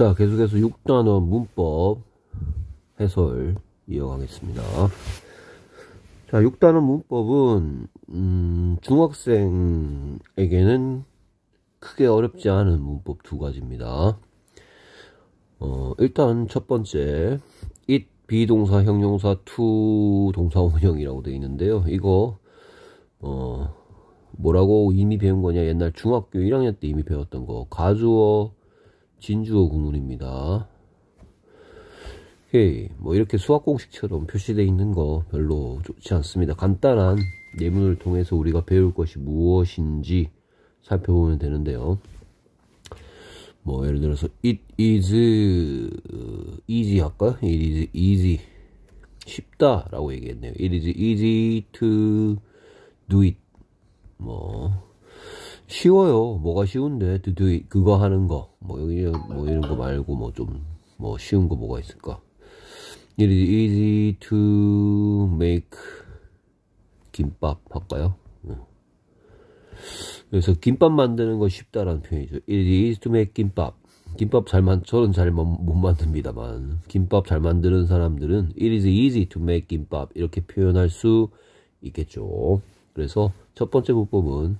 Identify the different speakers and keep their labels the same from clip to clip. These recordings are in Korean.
Speaker 1: 자, 계속해서 6단원 문법 해설 이어가겠습니다. 자, 6단원 문법은 음, 중학생에게는 크게 어렵지 않은 문법 두 가지입니다. 어, 일단 첫 번째 it 비동사 형용사 to 동사 원형이라고 되어 있는데요. 이거 어, 뭐라고 이미 배운 거냐? 옛날 중학교 1학년 때 이미 배웠던 거. 가주어 진주어 구문입니다. 오케이. 뭐 이렇게 수학 공식처럼 표시되어 있는 거 별로 좋지 않습니다. 간단한 예문을 통해서 우리가 배울 것이 무엇인지 살펴보면 되는데요. 뭐 예를 들어서 it is 어, easy 할까? it is easy 쉽다 라고 얘기했네요 it is easy to do it 뭐 쉬워요 뭐가 쉬운데 to do it 그거 하는 거뭐 여기 뭐 이런 거 말고 뭐 좀뭐 뭐 쉬운 거 뭐가 있을까? It is easy to make 김밥 할까요? 그래서 김밥 만드는 거 쉽다라는 표현이죠. It is easy to make 김밥. 김밥 잘만 저는 잘 못 만듭니다만 김밥 잘 만드는 사람들은 it is easy to make 김밥 이렇게 표현할 수 있겠죠. 그래서 첫 번째 문법은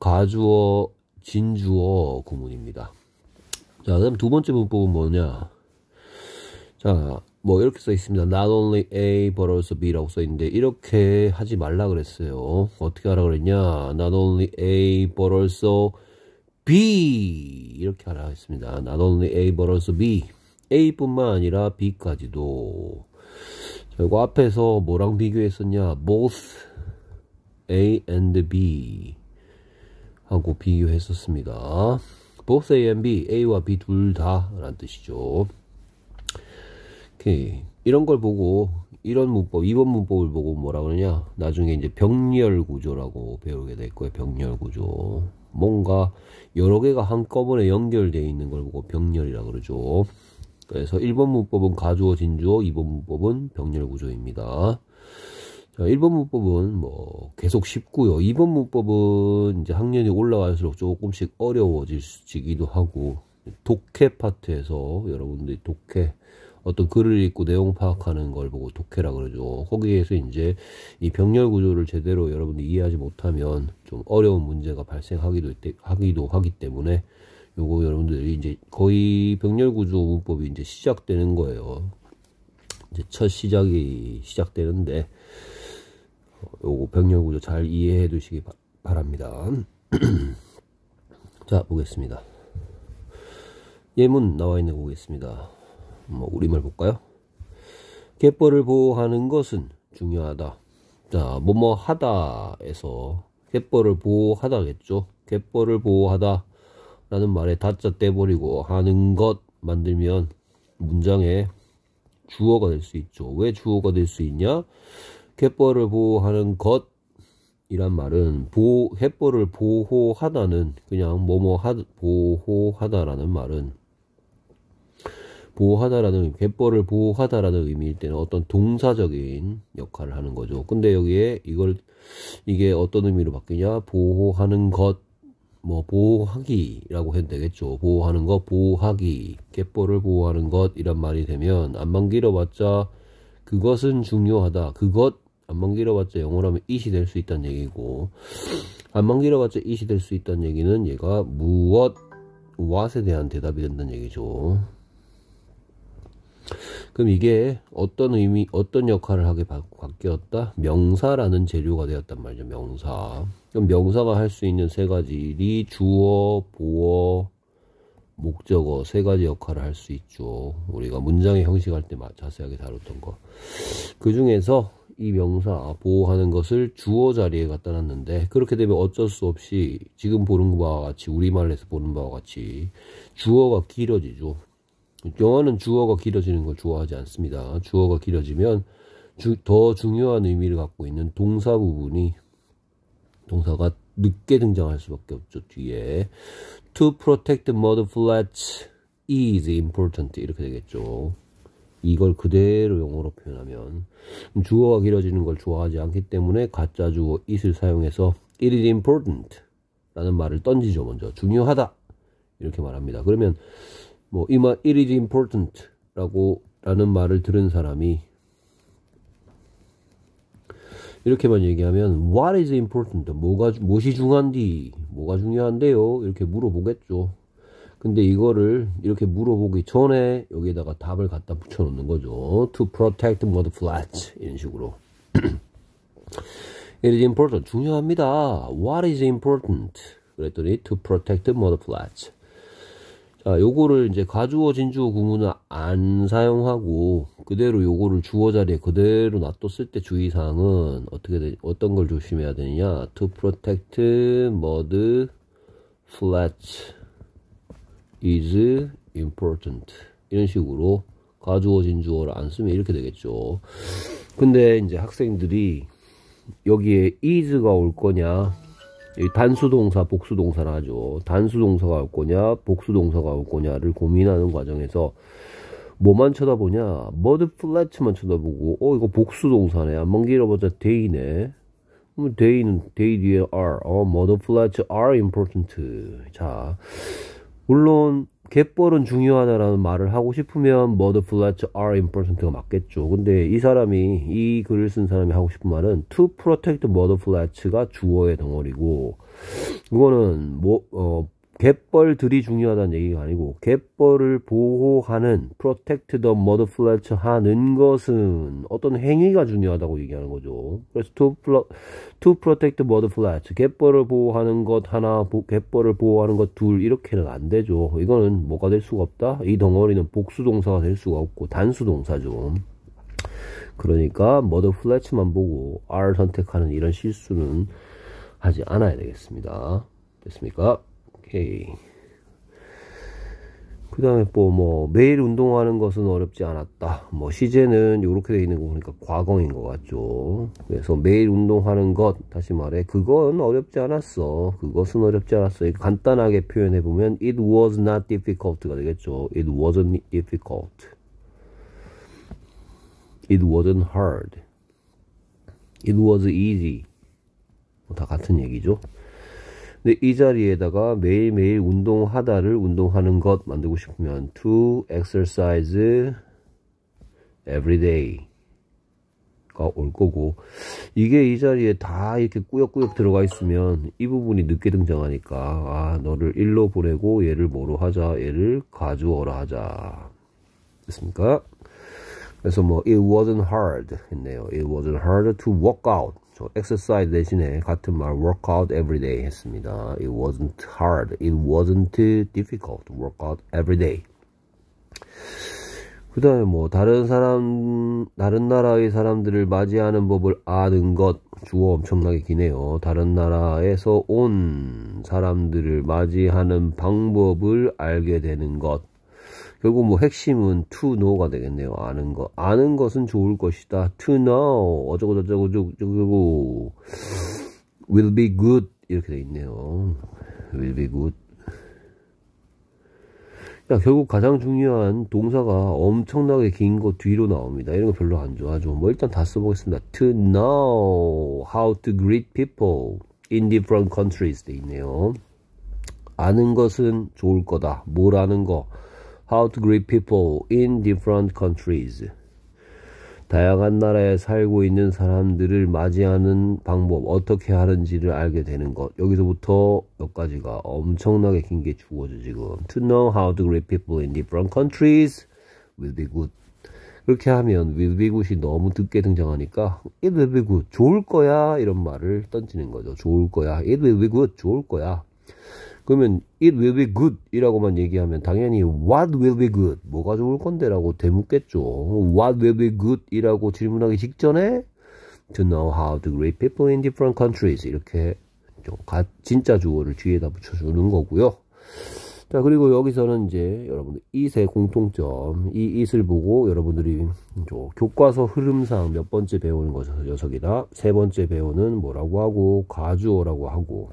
Speaker 1: 가주어 진주어 구문입니다. 자, 그다음 두 번째 문법은 뭐냐? 자, 뭐 이렇게 써 있습니다. Not only A but also B라고 써 있는데 이렇게 하지 말라 그랬어요. 어떻게 하라 그랬냐? Not only A but also B 이렇게 하라 했습니다. Not only A but also B A뿐만 아니라 B까지도 자, 이거 앞에서 뭐랑 비교했었냐? Both A and B 하고 비교했었습니다. both A and B, A와 B 둘 다라는 뜻이죠. 오케이. 이런 걸 보고 이런 문법, 이번 문법을 보고 뭐라 그러냐? 나중에 이제 병렬 구조라고 배우게 될 거예요. 병렬 구조. 뭔가 여러 개가 한꺼번에 연결되어 있는 걸 보고 병렬이라 그러죠. 그래서 1번 문법은 가주어 진주어, 2번 문법은 병렬 구조입니다. 자, 1번 문법은 뭐 계속 쉽고요. 2번 문법은 이제 학년이 올라갈수록 조금씩 어려워지기도 하고 독해 파트에서 여러분들이 독해 어떤 글을 읽고 내용 파악하는 걸 보고 독해라 그러죠. 거기에서 이제 이 병렬 구조를 제대로 여러분들이 이해하지 못하면 좀 어려운 문제가 발생하기도 하기도 하기 때문에 요거 여러분들이 이제 거의 병렬 구조 문법이 이제 시작되는 거예요. 이제 첫 시작이 시작되는데 요거 병렬 구조 잘 이해해 두시기 바, 바랍니다. 자, 보겠습니다. 예문 나와 있는 거 보겠습니다. 뭐 우리말 볼까요? 갯벌을 보호하는 것은 중요하다. 자, 뭐뭐 하다에서 갯벌을 보호하다겠죠. 갯벌을 보호하다 라는 말에 다짜 떼버리고 하는 것 만들면 문장에 주어가 될 수 있죠. 왜 주어가 될 수 있냐? 갯벌을 보호하는 것 이란 말은 보, 햇벌을 보호하다는 그냥 뭐뭐 하, 보호하다라는 말은 보호하다라는 갯벌을 보호하다라는 의미일 때는 어떤 동사적인 역할을 하는 거죠. 근데 여기에 이걸 이게 어떤 의미로 바뀌냐 보호하는 것 뭐 보호하기라고 해도 되겠죠. 보호하는 것 보호하기 갯벌을 보호하는 것 이란 말이 되면 안만 길어봤자 그것은 중요하다. 그것 안만 길어봤자 영어로 하면 이시 될 수 있다는 얘기고 안만 길어봤자 이시 될 수 있다는 얘기는 얘가 무엇 what에 대한 대답이 된다는 얘기죠 그럼 이게 어떤 의미 어떤 역할을 하게 바, 뀌었다 명사라는 재료가 되었단 말이죠 명사 그럼 명사가 할 수 있는 세 가지 일이 주어 보어 목적어 세 가지 역할을 할 수 있죠 우리가 문장의 형식할 때 자세하게 다뤘던 거 그 중에서 이 명사 보호하는 것을 주어 자리에 갖다 놨는데 그렇게 되면 어쩔 수 없이 지금 보는 바와 같이 우리말에서 보는 바와 같이 주어가 길어지죠. 영어는 주어가 길어지는 걸 좋아하지 않습니다. 주어가 길어지면 주, 더 중요한 의미를 갖고 있는 동사 부분이 동사가 늦게 등장할 수밖에 없죠. 뒤에 to protect mud flats is important 이렇게 되겠죠. 이걸 그대로 영어로 표현하면 주어가 길어지는 걸 좋아하지 않기 때문에 가짜 주어 it을 사용해서 it is important 라는 말을 던지죠 먼저 중요하다 이렇게 말합니다 그러면 뭐 이마 it is important 라고 라는 말을 들은 사람이 이렇게만 얘기하면 what is important 뭐가 무엇이 중요한디 뭐가 중요한데요 이렇게 물어보겠죠 근데 이거를 이렇게 물어보기 전에 여기에다가 답을 갖다 붙여 놓는 거죠. To protect mud o flats 이런 식으로. It is important. 중요합니다. What is important? 그랬더니 to protect mud o flats. 자, 요거를 이제 가주어 진주어 구문을 안 사용하고 그대로 요거를 주어 자리에 그대로 놔뒀을 때 주의사항은 어떻게 되, 어떤 걸 조심해야 되느냐? To protect mud o flats. is important 이런 식으로 가주어진 주어를 안 쓰면 이렇게 되겠죠. 근데 이제 학생들이 여기에 is가 올 거냐 단수동사 복수동사라 하죠. 단수동사가 올 거냐 복수동사가 올 거냐를 고민하는 과정에서 뭐만 쳐다보냐 머드 플랫만 쳐다보고 어 이거 복수동사네 안만 길어봤자 데이네 데이는 데이 뒤에 are 어 머드 플랫 are important 자 물론 갯벌은 중요하다라는 말을 하고 싶으면 머드 플래츠 are important가 맞겠죠. 근데 이 사람이 이 글을 쓴 사람이 하고 싶은 말은 to protect mud flats 가 주어의 덩어리고 이거는 뭐 어, 갯벌들이 중요하다는 얘기가 아니고 갯벌을 보호하는 프로텍트 e 머드 플 h e 하는 것은 어떤 행위가 중요하다고 얘기하는 거죠. 그래서 to, pro, to p r o t e c 갯벌을 보호하는 것 하나 갯벌을 보호하는 것 둘 이렇게는 안 되죠. 이거는 뭐가 될 수가 없다. 이 덩어리는 복수 동사가 될 수가 없고 단수 동사죠. 그러니까 머드 플 f l 만 보고 r 선택하는 이런 실수는 하지 않아야 되겠습니다. 됐습니까? 오케이. 그 다음에 또뭐 뭐, 매일 운동하는 것은 어렵지 않았다. 뭐 시제는 이렇게 되어 있는 거 보니까 과거인 것 같죠. 그래서 매일 운동하는 것 다시 말해 그건 어렵지 않았어. 그것은 어렵지 않았어. 간단하게 표현해 보면 it was not difficult가 되겠죠. it wasn't difficult. it wasn't hard. it was easy. 뭐 다 같은 얘기죠. 근데 이 자리에다가 매일매일 운동하다를 운동하는 것 만들고 싶으면 to exercise every day 가올 거고 이게 이 자리에 다 이렇게 꾸역꾸역 들어가 있으면 이 부분이 늦게 등장하니까 아 너를 일로 보내고 얘를 뭐로 하자 얘를 가져오라 하자 됐습니까? 그래서 뭐 it wasn't hard 했네요 it wasn't hard to walk out 저 exercise 대신에 같은 말 workout every day 했습니다. It wasn't hard. It wasn't difficult. workout every day. 그 다음에 뭐 다른 사람 다른 나라의 사람들을 맞이하는 법을 아는 것 주어 엄청나게 기네요 다른 나라에서 온 사람들을 맞이하는 방법을 알게 되는 것 결국 뭐 핵심은 to know가 되겠네요. 아는 것. 아는 것은 좋을 것이다. to know. 어쩌고저쩌고, 저쩌고, will be good. 이렇게 돼 있네요. will be good. 야, 결국 가장 중요한 동사가 엄청나게 긴 거 뒤로 나옵니다. 이런 거 별로 안 좋아하죠. 뭐 일단 다 써보겠습니다. To know how to greet people in different countries 돼 있네요. 아는 것은 좋을 거다. 뭘 아는 거? How to greet people in different countries. 다양한 나라에 살고 있는 사람들을 맞이하는 방법, 어떻게 하는지를 알게 되는 것. 여기서부터 여기까지가 엄청나게 긴 게 주어져 지금. To know how to greet people in different countries will be good. 그렇게 하면 will be good이 너무 늦게 등장하니까 it will be good, 좋을 거야 이런 말을 던지는 거죠. 좋을 거야, it will be good, 좋을 거야. 그러면 it will be good 이라고만 얘기하면 당연히 what will be good 뭐가 좋을 건데 라고 되묻겠죠 what will be good 이라고 질문하기 직전에 to know how to greet people in different countries 이렇게 좀 가, 진짜 주어를 뒤에다 붙여주는 거고요 자 그리고 여기서는 이제 여러분들 이 t 공통점 이 이슬 보고 여러분들이 교과서 흐름상 몇 번째 배우는 거죠 녀석이다 세 번째 배우는 뭐라고 하고 가주어라고 하고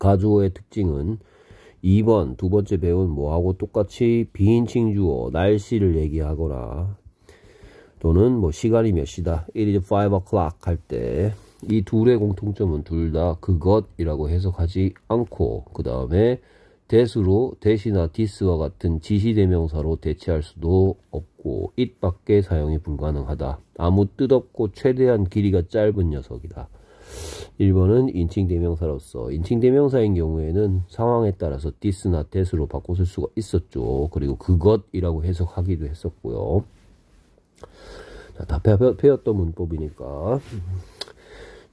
Speaker 1: 가주어의 특징은 2번 두 번째 배운 뭐하고 똑같이 비인칭 주어 날씨를 얘기하거나 또는 뭐 시간이 몇 시다 it is 5 o'clock 할 때 이 둘의 공통점은 둘 다 그것이라고 해석하지 않고 그 다음에 대수로 대시나 디스와 같은 지시대명사로 대체할 수도 없고 it밖에 사용이 불가능하다 아무 뜻없고 최대한 길이가 짧은 녀석이다 1번은 인칭 대명사로서 인칭 대명사인 경우에는 상황에 따라서 디스나 데스로 바꿔 쓸 수가 있었죠. 그리고 그것이라고 해석하기도 했었고요. 자, 다 배웠던 문법이니까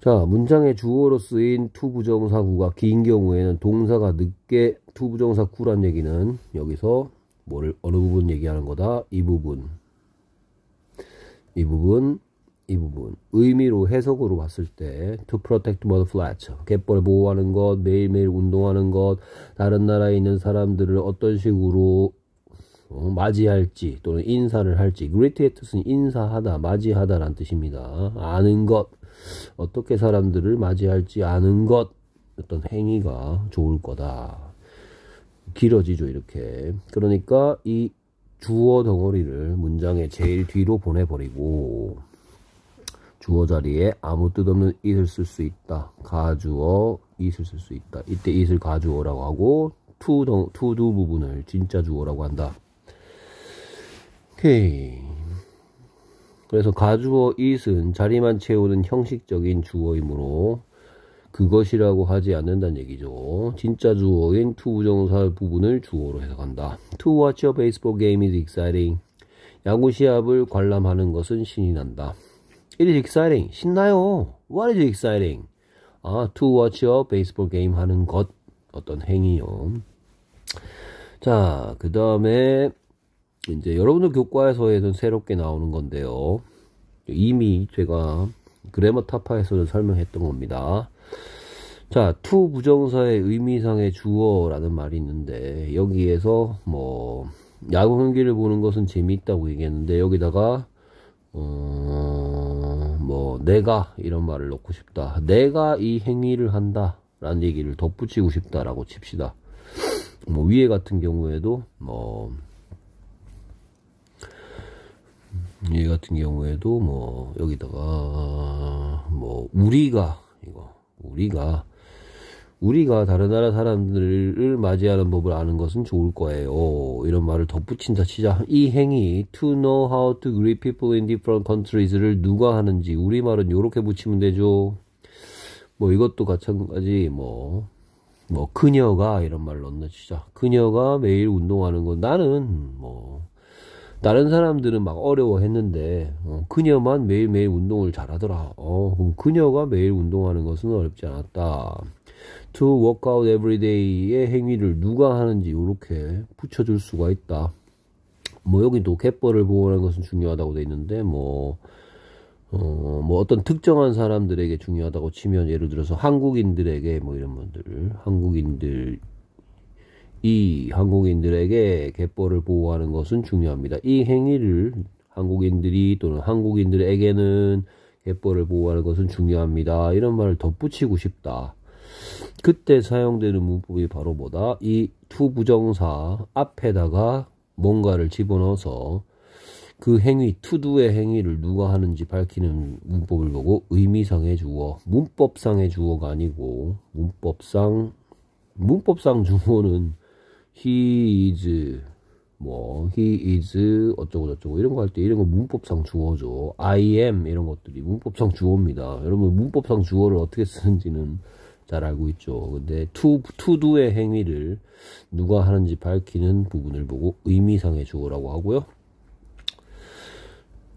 Speaker 1: 자 문장의 주어로 쓰인 투부정사구가 긴 경우에는 동사가 늦게 투부정사구란 얘기는 여기서 뭐를 어느 부분 얘기하는 거다 이 부분 이 부분 이 부분 의미로 해석으로 봤을 때 to protect m o t h e r f l a t 갯벌 보호하는 것 매일매일 운동하는 것 다른 나라에 있는 사람들을 어떤 식으로 어, 맞이할지 또는 인사를 할지 greet의 뜻은 인사하다 맞이하다 란 뜻입니다 아는 것 어떻게 사람들을 맞이할지 아는 것 어떤 행위가 좋을 거다 길어지죠 이렇게 그러니까 이 주어 덩어리를 문장의 제일 뒤로 보내버리고 주어 자리에 아무 뜻 없는 it을 쓸 수 있다. 가주어 it을 쓸 수 있다. 이때 it을 가주어라고 하고 to, do, to do 부분을 진짜 주어라고 한다. 오케이. 그래서 가주어 it은 자리만 채우는 형식적인 주어이므로 그것이라고 하지 않는다는 얘기죠. 진짜 주어인 to 부정사 부분을 주어로 해석한다. To watch a baseball game is exciting. 야구 시합을 관람하는 것은 신이 난다. It is exciting. 신나요. What is exciting? 아, to watch a baseball game 하는 것. 어떤 행위요. 자, 그 다음에 이제 여러분들 교과서에서는 새롭게 나오는 건데요. 이미 제가 그래머 타파에서도 설명했던 겁니다. 자, to 부정사의 의미상의 주어라는 말이 있는데 여기에서 뭐 야구 경기를 보는 것은 재미있다고 얘기했는데 여기다가 어, 뭐 내가 이런 말을 넣고 싶다. 내가 이 행위를 한다. 라는 얘기를 덧붙이고 싶다라고 칩시다. 뭐 위에 같은 경우에도 뭐 위에 같은 경우에도 뭐 여기다가 뭐 우리가 이거 우리가 우리가 다른 나라 사람들을 맞이하는 법을 아는 것은 좋을 거예요. 이런 말을 덧붙인다 치자 이 행위 to know how to greet people in different countries를 누가 하는지 우리말은 요렇게 붙이면 되죠. 뭐 이것도 마찬가지 뭐뭐 뭐 그녀가 이런 말을 넣는 치자 그녀가 매일 운동하는 건 나는 뭐 다른 사람들은 막 어려워했는데 어, 그녀만 매일매일 운동을 잘하더라 어, 그럼 그녀가 매일 운동하는 것은 어렵지 않았다 to work out every day의 행위를 누가 하는지 이렇게 붙여줄 수가 있다. 뭐 여기도 갯벌을 보호하는 것은 중요하다고 돼 있는데 뭐 어, 뭐 어떤 특정한 사람들에게 중요하다고 치면 예를 들어서 한국인들에게 뭐 이런 분들 한국인들 이 한국인들에게 갯벌을 보호하는 것은 중요합니다. 이 행위를 한국인들이 또는 한국인들에게는 갯벌을 보호하는 것은 중요합니다. 이런 말을 덧붙이고 싶다. 그때 사용되는 문법이 바로 뭐다? 이 투부정사 앞에다가 뭔가를 집어넣어서 그 행위, 투두의 행위를 누가 하는지 밝히는 문법을 보고 의미상의 주어, 문법상의 주어가 아니고 문법상, 문법상 주어는 he is, 뭐 he is 어쩌고 저쩌고 이런 거 할 때 이런 거 문법상 주어죠. I am 이런 것들이 문법상 주어입니다. 여러분 문법상 주어를 어떻게 쓰는지는 잘 알고 있죠. 근데 to, t 의 행위를 누가 하는지 밝히는 부분을 보고 의미상의 주어라고 하고요.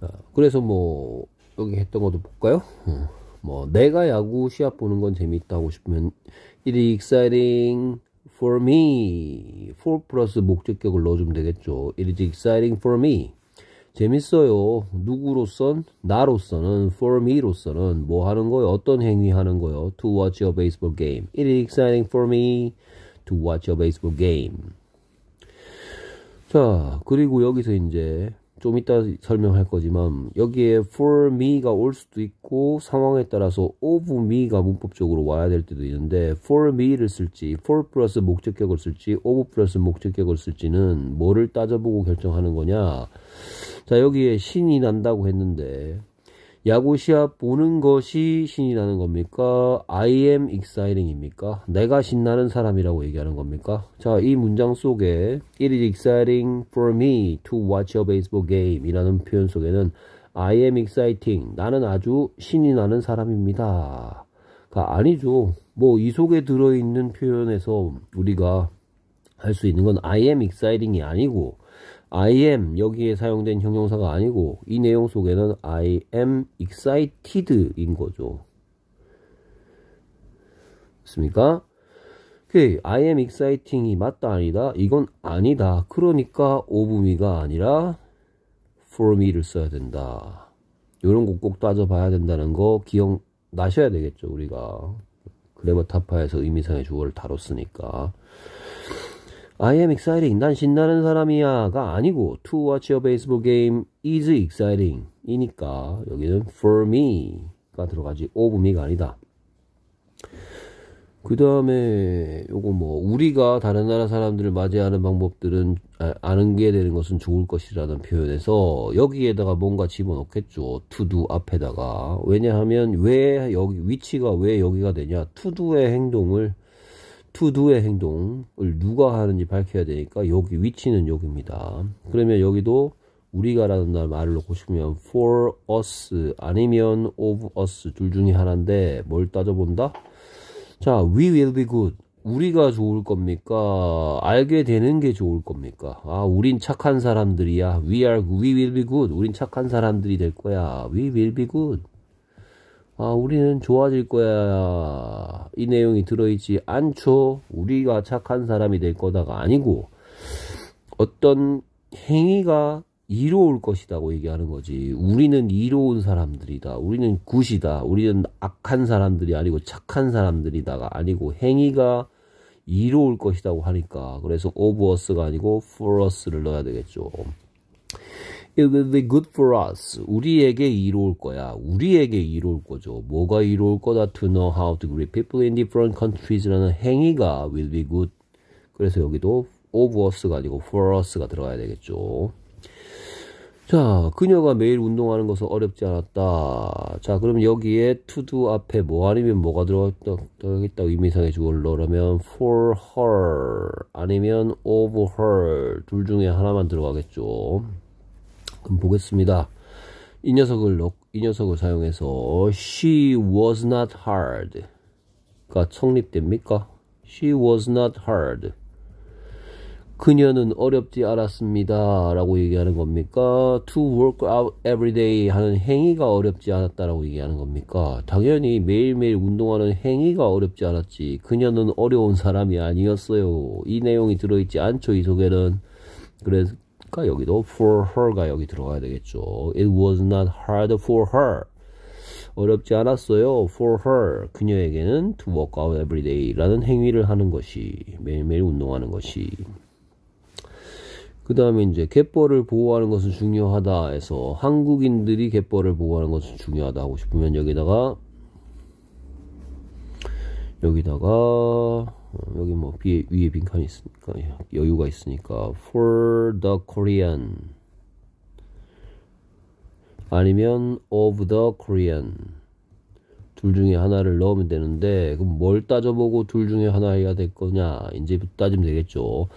Speaker 1: 아, 그래서 뭐 여기 했던 것도 볼까요? 어, 뭐 내가 야구 시합 보는 건 재밌다고 싶으면 it is exciting for me for 플러스 목적격을 넣어주면 되겠죠. it is exciting for me 재밌어요. 누구로선? 나로서는, for me로서는 뭐 하는 거요? 어떤 행위 하는 거요? To watch a baseball game. It is exciting for me to watch a baseball game. 자, 그리고 여기서 이제 좀 이따 설명할 거지만 여기에 for me가 올 수도 있고 상황에 따라서 of me가 문법적으로 와야 될 때도 있는데 for me를 쓸지 for 플러스 목적격을 쓸지 of 플러스 목적격을 쓸지는 뭐를 따져보고 결정하는 거냐 자 여기에 신이 난다고 했는데 야구 시합 보는 것이 신이 나는 겁니까? I am exciting입니까? 내가 신나는 사람이라고 얘기하는 겁니까? 자, 이 문장 속에 It is exciting for me to watch a baseball game 이라는 표현 속에는 I am exciting. 나는 아주 신이 나는 사람입니다. 가 아니죠. 뭐 이 속에 들어있는 표현에서 우리가 할 수 있는 건 I am exciting이 아니고 I am 여기에 사용된 형용사가 아니고 이 내용 속에는 I am excited인 거죠. 맞습니까? 오케이, I am exciting이 맞다 아니다. 이건 아니다. 그러니까 오브미가 아니라 for me를 써야 된다. 이런 거 꼭 따져봐야 된다는 거 기억 나셔야 되겠죠 우리가 그래머 타파에서 의미상의 주어를 다뤘으니까 I am exciting. 난 신나는 사람이야가 아니고 to watch a baseball game is exciting 이니까 여기는 for me가 들어가지 of me가 아니다. 그 다음에 요거 뭐 우리가 다른 나라 사람들을 맞이하는 방법들은 아, 는게 되는 것은 좋을 것이라는 표현에서 여기에다가 뭔가 집어넣겠죠 투두 앞에다가 왜냐하면 왜 여기 위치가 왜 여기가 되냐 투두의 행동을 투두의 행동을 누가 하는지 밝혀야 되니까 여기 위치는 여기입니다. 그러면 여기도 우리가라는 말을 놓고 싶으면 for us 아니면 of us 둘 중에 하나인데 뭘 따져본다? 자, we will be good. 우리가 좋을 겁니까? 알게 되는 게 좋을 겁니까? 아, 우린 착한 사람들이야. We are, we will be good. 우린 착한 사람들이 될 거야. We will be good. 아, 우리는 좋아질 거야. 이 내용이 들어있지 않죠. 우리가 착한 사람이 될 거다가 아니고, 어떤 행위가 이로울 것이다고 얘기하는 거지. 우리는 이로운 사람들이다. 우리는 굿이다. 우리는 악한 사람들이 아니고 착한 사람들이다가 아니고 행위가 이로울 것이라고 하니까. 그래서 오브 어스가 아니고 플러스를 넣어야 되겠죠. It'll be good for us. 우리에게 이로울 거야. 우리에게 이로울 거죠. 뭐가 이로울 거다? To know how to greet people in different countries라는 행위가 will be good. 그래서 여기도 of us가 아니고 for us가 들어가야 되겠죠. 자, 그녀가 매일 운동하는 것은 어렵지 않았다. 자, 그럼 여기에 to do 앞에 뭐 아니면 뭐가 들어가겠다 의미상의 주어로라면 for her 아니면 of her 둘 중에 하나만 들어가겠죠. 그럼 보겠습니다. 이 녀석을 이 녀석을 사용해서 she was not hard가 성립됩니까? she was not hard. 그녀는 어렵지 않았습니다. 라고 얘기하는 겁니까? to work out every day 하는 행위가 어렵지 않았다라고 얘기하는 겁니까? 당연히 매일매일 운동하는 행위가 어렵지 않았지. 그녀는 어려운 사람이 아니었어요. 이 내용이 들어있지 않죠, 이 속에는. 그래서 it가 여기도 for her가 여기 들어가야 되겠죠. It was not hard for her. 어렵지 않았어요. For her. 그녀에게는 to work out every day라는 행위를 하는 것이 매일매일 운동하는 것이 그 다음에 이제 갯벌을 보호하는 것은 중요하다 해서 한국인들이 갯벌을 보호하는 것은 중요하다 하고 싶으면 여기다가 여기다가 어, 여기 뭐 비, 에 위에 빈칸이 있으니까 예, 여유가 있으니까 for the Korean 아니면 of the Korean 둘 중에 하나를 넣으면 되는데 그럼 뭘 따져보고 둘 중에 하나 해야 될 거냐 이제 따지면 되겠죠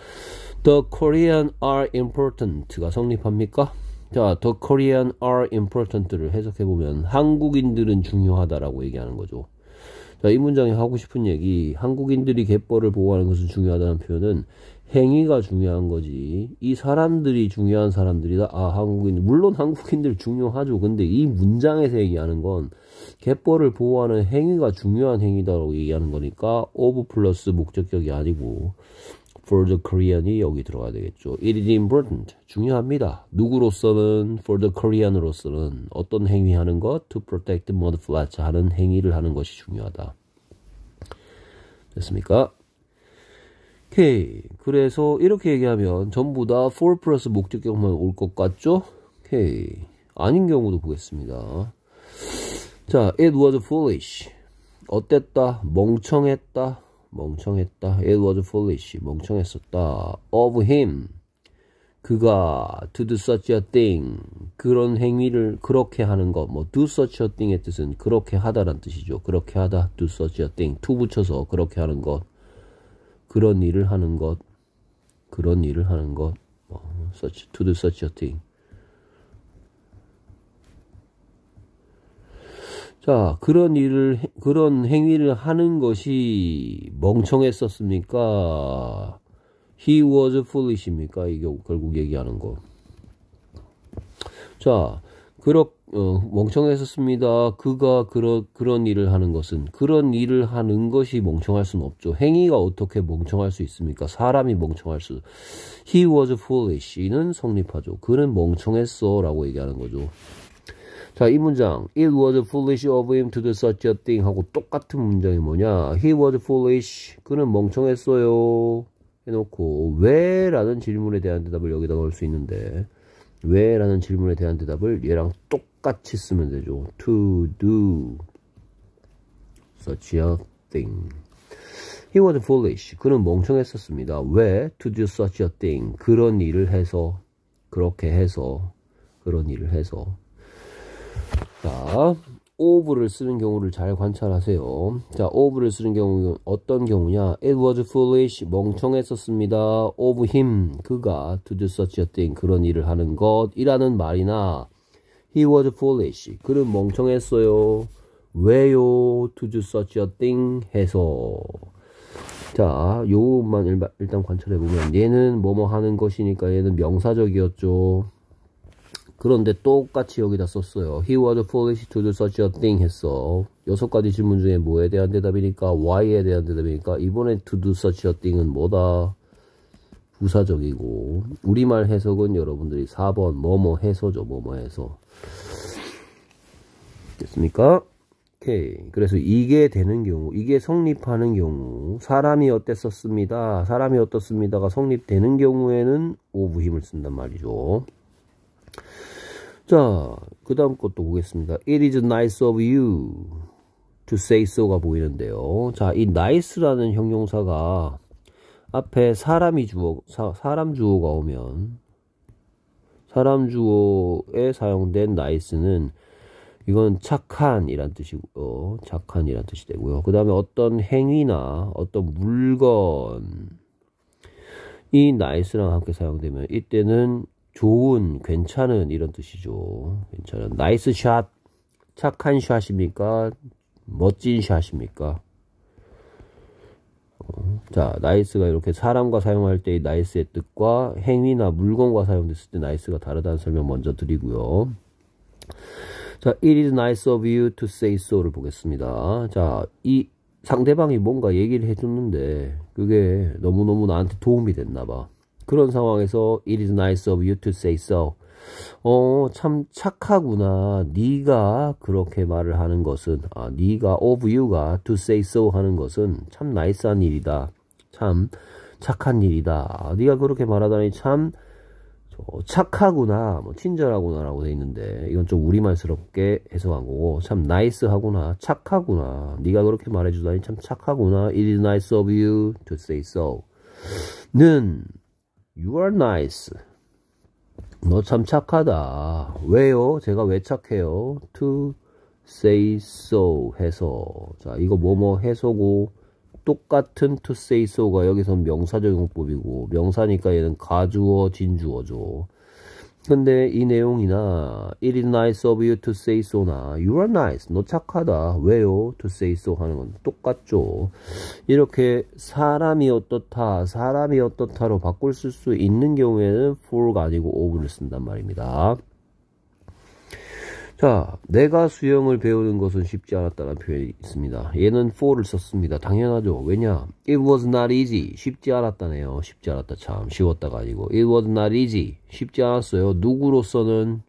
Speaker 1: The Korean are important가 성립합니까? 자, The Korean are important를 해석해보면 한국인들은 중요하다라고 얘기하는 거죠 자, 이 문장이 하고 싶은 얘기, 한국인들이 갯벌을 보호하는 것은 중요하다는 표현은 행위가 중요한 거지. 이 사람들이 중요한 사람들이다. 아, 한국인, 물론 한국인들 중요하죠. 근데 이 문장에서 얘기하는 건 갯벌을 보호하는 행위가 중요한 행위다라고 얘기하는 거니까 오브 플러스 목적격이 아니고 for the Korean이 여기 들어가야 되겠죠. It is important. 중요합니다. 누구로서는 for the Korean으로서는 어떤 행위하는 것 to protect mud flats 하는 행위를 하는 것이 중요하다. 됐습니까? 오케이. 그래서 이렇게 얘기하면 전부 다 for 플러스 목적격만 올 것 같죠? 오케이. 아닌 경우도 보겠습니다. 자, it was foolish. 어땠다? 멍청했다. 멍청했다. It was foolish. 멍청했었다. Of him. 그가 to do such a thing. 그런 행위를 그렇게 하는 것. 뭐 do such a thing의 뜻은 그렇게 하다란 뜻이죠. 그렇게 하다. do such a thing. to 붙여서 그렇게 하는 것. 그런 일을 하는 것. 그런 일을 하는 것. 뭐, such, to do such a thing. 자, 그런 일을, 그런 행위를 하는 것이 멍청했었습니까? He was foolish입니까? 이게 결국 얘기하는 거. 자, 그렇, 어, 멍청했었습니다. 그가 그러, 그런 일을 하는 것은, 그런 일을 하는 것이 멍청할 수는 없죠. 행위가 어떻게 멍청할 수 있습니까? 사람이 멍청할 수. He was foolish는 성립하죠. 그는 멍청했어. 라고 얘기하는 거죠. 자, 이 문장. It was foolish of him to do such a thing 하고 똑같은 문장이 뭐냐. He was foolish. 그는 멍청했어요. 해놓고 왜? 라는 질문에 대한 대답을 여기다 넣을 수 있는데 왜? 라는 질문에 대한 대답을 얘랑 똑같이 쓰면 되죠. To do such a thing. He was foolish. 그는 멍청했었습니다. 왜? To do such a thing. 그런 일을 해서 그렇게 해서 그런 일을 해서 자, 오브를 쓰는 경우를 잘 관찰하세요. 자, 오브를 쓰는 경우 어떤 경우냐? It was foolish, 멍청했었습니다. Of him, 그가 to do such a thing, 그런 일을 하는 것이라는 말이나 He was foolish, 그는 멍청했어요. 왜요? To do such a thing 해서 자, 요만 일단 관찰해보면 얘는 뭐뭐 하는 것이니까 얘는 명사적이었죠. 그런데 똑같이 여기다 썼어요. He was foolish to do such a thing 했어. 여섯 가지 질문 중에 뭐에 대한 대답이니까 why에 대한 대답이니까 이번에 to do such a thing은 뭐다? 부사적이고 우리말 해석은 여러분들이 4번 뭐뭐 해서죠. 뭐뭐 해서. 됐습니까? 오케이. 그래서 이게 되는 경우, 이게 성립하는 경우, 사람이 어땠었습니다, 사람이 어떻습니다가 성립되는 경우에는 오브 힘을 쓴단 말이죠. 자, 그 다음 것도 보겠습니다. It is nice of you to say so가 보이는데요. 자, 이 nice라는 형용사가 앞에 사람이 주어, 사, 람 주어가 오면 사람 주어에 사용된 nice는 이건 착한 이란 뜻이고요. 착한 이란 뜻이 되고요. 그 다음에 어떤 행위나 어떤 물건 이 nice랑 함께 사용되면 이때는 좋은, 괜찮은 이런 뜻이죠. 괜찮은. 나이스 샷. 착한 샷입니까? 멋진 샷입니까? 어, 자, 나이스가 이렇게 사람과 사용할 때의 나이스의 뜻과 행위나 물건과 사용됐을 때 나이스가 다르다는 설명 먼저 드리고요. 자, it is nice of you to say so를 보겠습니다. 자, 이 상대방이 뭔가 얘기를 해줬는데 그게 너무너무 나한테 도움이 됐나봐. 그런 상황에서 It is nice of you to say so. 어, 참 착하구나. 네가 그렇게 말을 하는 것은 아, 네가 of you가 to say so 하는 것은 참 나이스한 일이다. 참 착한 일이다. 아, 네가 그렇게 말하다니 참 착하구나, 뭐 친절하구나라고 돼 있는데 이건 좀 우리말스럽게 해석한 거고 참 나이스하구나, 착하구나. 네가 그렇게 말해주다니 참 착하구나. It is nice of you to say so. 는 You are nice. 너 참 착하다. 왜요? 제가 왜 착해요? To say so 해서. 자, 이거 뭐 뭐 해서고 똑같은 to say so가 여기서 명사적 용법이고 명사니까 얘는 가주어, 진주어죠. 근데 이 내용이나 It is nice of you to say so나 You are nice. 너 착하다. 왜요? To say so 하는 건 똑같죠. 이렇게 사람이 어떻다, 사람이 어떻다로 바꿀 수 있는 경우에는 for가 아니고 of를 쓴단 말입니다. 자, 그러니까 내가 수영을 배우는 것은 쉽지 않았다는 표현이 있습니다. 얘는 for를 썼습니다. 당연하죠. 왜냐? It was not easy. 쉽지 않았다네요. 쉽지 않았다. 참. 쉬웠다가 아니고. It was not easy. 쉽지 않았어요. 누구로서는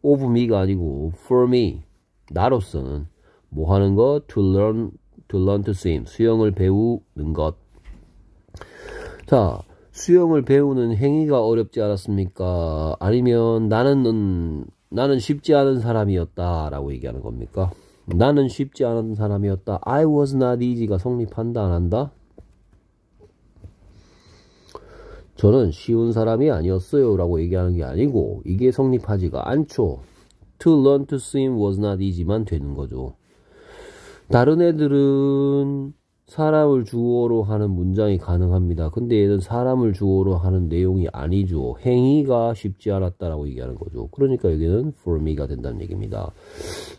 Speaker 1: of me가 아니고 for me. 나로서는 뭐 하는 거? to learn to learn to swim. 수영을 배우는 것. 자, 수영을 배우는 행위가 어렵지 않았습니까? 아니면 나는 나는 쉽지 않은 사람이었다 라고 얘기하는 겁니까? 나는 쉽지 않은 사람이었다. I was not easy가 성립한다 안 한다? 저는 쉬운 사람이 아니었어요 라고 얘기하는 게 아니고 이게 성립하지가 않죠. To learn to swim was not easy만 되는 거죠. 다른 애들은 사람을 주어로 하는 문장이 가능합니다. 근데 얘는 사람을 주어로 하는 내용이 아니죠. 행위가 쉽지 않았다라고 얘기하는 거죠. 그러니까 여기는 for me가 된다는 얘기입니다.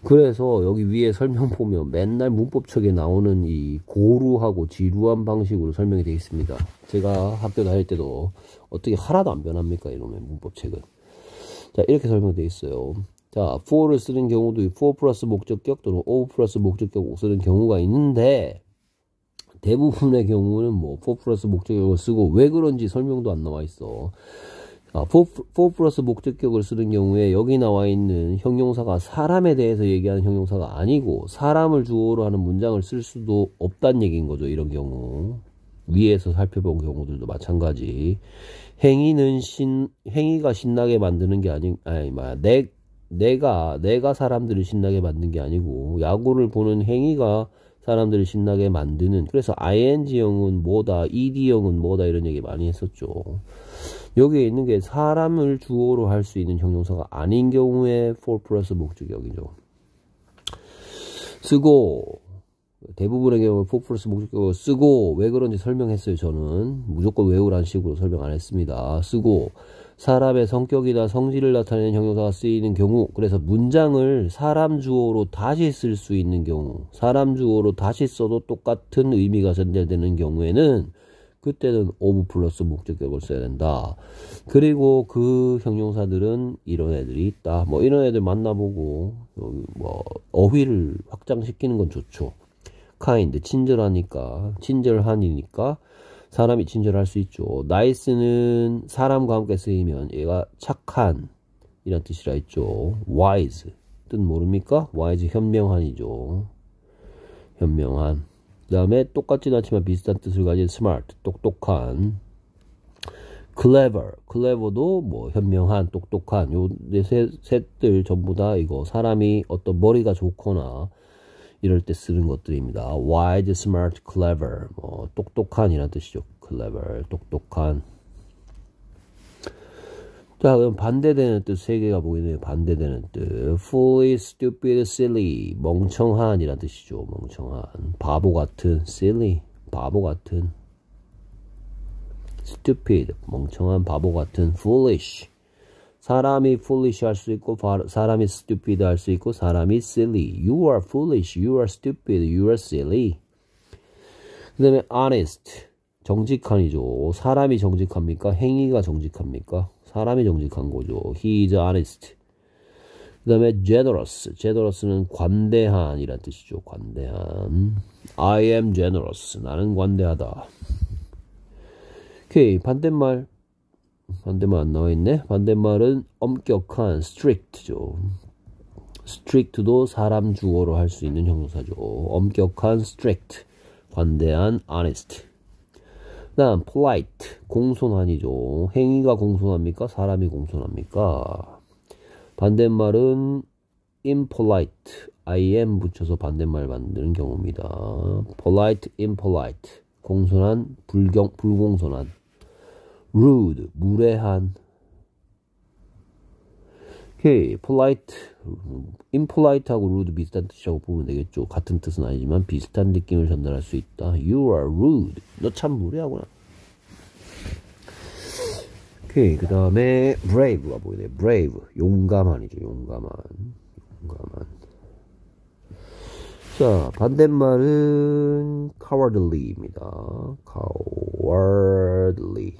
Speaker 1: 그래서 여기 위에 설명 보면 맨날 문법책에 나오는 이 고루하고 지루한 방식으로 설명이 되어 있습니다. 제가 학교 다닐 때도 어떻게 하나도 안 변합니까? 이놈의 문법책은. 자, 이렇게 설명되어 있어요. 자, for를 쓰는 경우도 for 플러스 목적격 또는 of 플러스 목적격 쓰는 경우가 있는데 대부분의 경우는 뭐4 플러스 목적격을 쓰고 왜 그런지 설명도 안 나와 있어. 아, 4, 플러스 목적격을 쓰는 경우에 여기 나와 있는 형용사가 사람에 대해서 얘기하는 형용사가 아니고 사람을 주어로 하는 문장을 쓸 수도 없단 얘기인 거죠. 이런 경우. 위에서 살펴본 경우들도 마찬가지. 행위는 신, 행위가 신나게 만드는 게 아니, 아니, 뭐 내, 내가, 내가 사람들을 신나게 만든 게 아니고, 야구를 보는 행위가 사람들을 신나게 만드는 그래서 ing형은 뭐다 ed형은 뭐다 이런 얘기 많이 했었죠 여기에 있는 게 사람을 주어로 할 수 있는 형용사가 아닌 경우에 for 플러스 목적격이죠 쓰고 대부분의 경우 for 플러스 목적격을 쓰고 왜 그런지 설명했어요 저는 무조건 외우라는 식으로 설명 안 했습니다 쓰고 사람의 성격이나 성질을 나타내는 형용사가 쓰이는 경우 그래서 문장을 사람 주어로 다시 쓸 수 있는 경우 사람 주어로 다시 써도 똑같은 의미가 전달되는 경우에는 그때는 오브 플러스 목적격을 써야 된다. 그리고 그 형용사들은 이런 애들이 있다. 뭐 이런 애들 만나보고 뭐 어휘를 확장시키는 건 좋죠. kind 친절하니까 친절한이니까 사람이 친절할 수 있죠. 나이스는 사람과 함께 쓰이면 얘가 착한 이란 뜻이라 했죠. wise 뜻 모릅니까? wise 현명한이죠. 현명한. 그 다음에 똑같진 않지만 비슷한 뜻을 가진 smart 똑똑한 clever clever도 뭐 현명한 똑똑한 요네셋들 전부 다 이거 사람이 어떤 머리가 좋거나 이럴 때 쓰는 것들입니다. wise, smart, clever 뭐똑똑한이란 뜻이죠. clever, 똑똑한 자 그럼 반대되는 뜻세 개가 보이네요. 반대되는 뜻 fully, stupid, silly 멍청한이란 뜻이죠. 멍청한 바보 같은 silly 바보 같은 stupid 멍청한 바보 같은 foolish 사람이 foolish 할 수 있고 사람이 stupid 할 수 있고 사람이 silly. You are foolish, you are stupid, you are silly. 그 다음에 honest, 정직한이죠. 사람이 정직합니까? 행위가 정직합니까? 사람이 정직한 거죠. He is honest. 그 다음에 generous. generous는 관대한이란 뜻이죠. 관대한. I am generous. 나는 관대하다. 오케이. 반대말. 반대말 안 나와있네. 반대말은 엄격한 strict죠. strict도 사람 주어로 할 수 있는 형용사죠. 엄격한 strict, 관대한 honest. 다음 polite, 공손한이죠. 행위가 공손합니까? 사람이 공손합니까? 반대말은 impolite, im 붙여서 반대말 만드는 경우입니다. polite, impolite, 공손한, 불경, 불공손한. rude, 무례한. 오케이, polite, impolite하고 rude 비슷한 뜻이라고 보면 되겠죠. 같은 뜻은 아니지만 비슷한 느낌을 전달할 수 있다. You are rude. 너 참 무례하구나. 오케이, 그 다음에 brave가 보이네. brave, 용감한이죠. 용감한, 용감한. 자, 반대말은 cowardly입니다. cowardly.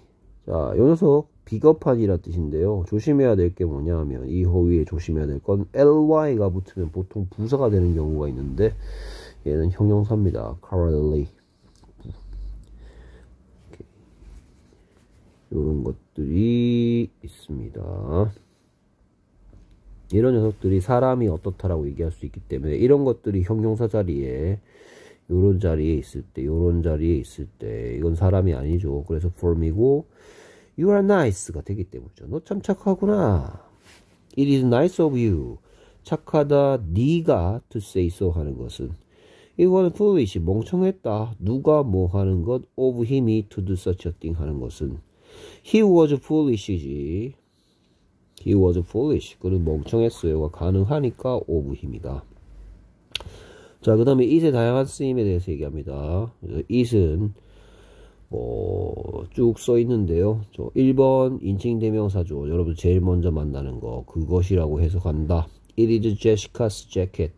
Speaker 1: 자, 요 녀석 비겁한이라 뜻인데요. 조심해야 될 게 뭐냐 면이 호위에 조심해야 될 건 ly가 붙으면 보통 부사가 되는 경우가 있는데 얘는 형용사입니다. currently 이런 것들이 있습니다. 이런 녀석들이 사람이 어떻다라고 얘기할 수 있기 때문에 이런 것들이 형용사 자리에 요런 자리에 있을 때 요런 자리에 있을 때 이건 사람이 아니죠 그래서 form이고 you are nice가 되기 때문이죠 너 참 착하구나 it is nice of you 착하다 네가 to say so 하는 것은 이거는 foolish 멍청했다 누가 뭐 하는 것 of him이 to do such a thing 하는 것은 he was foolish이지 he was foolish 그는 멍청했어요가 가능하니까 of him이다 자, 그 다음에 이세 다양한 쓰임에 대해서 얘기합니다. 이은 뭐쭉 써 있는데요. 저 1번 인칭 대명사죠. 여러분 제일 먼저 만나는 거 그것이라고 해석한다. It is Jessica's jacket.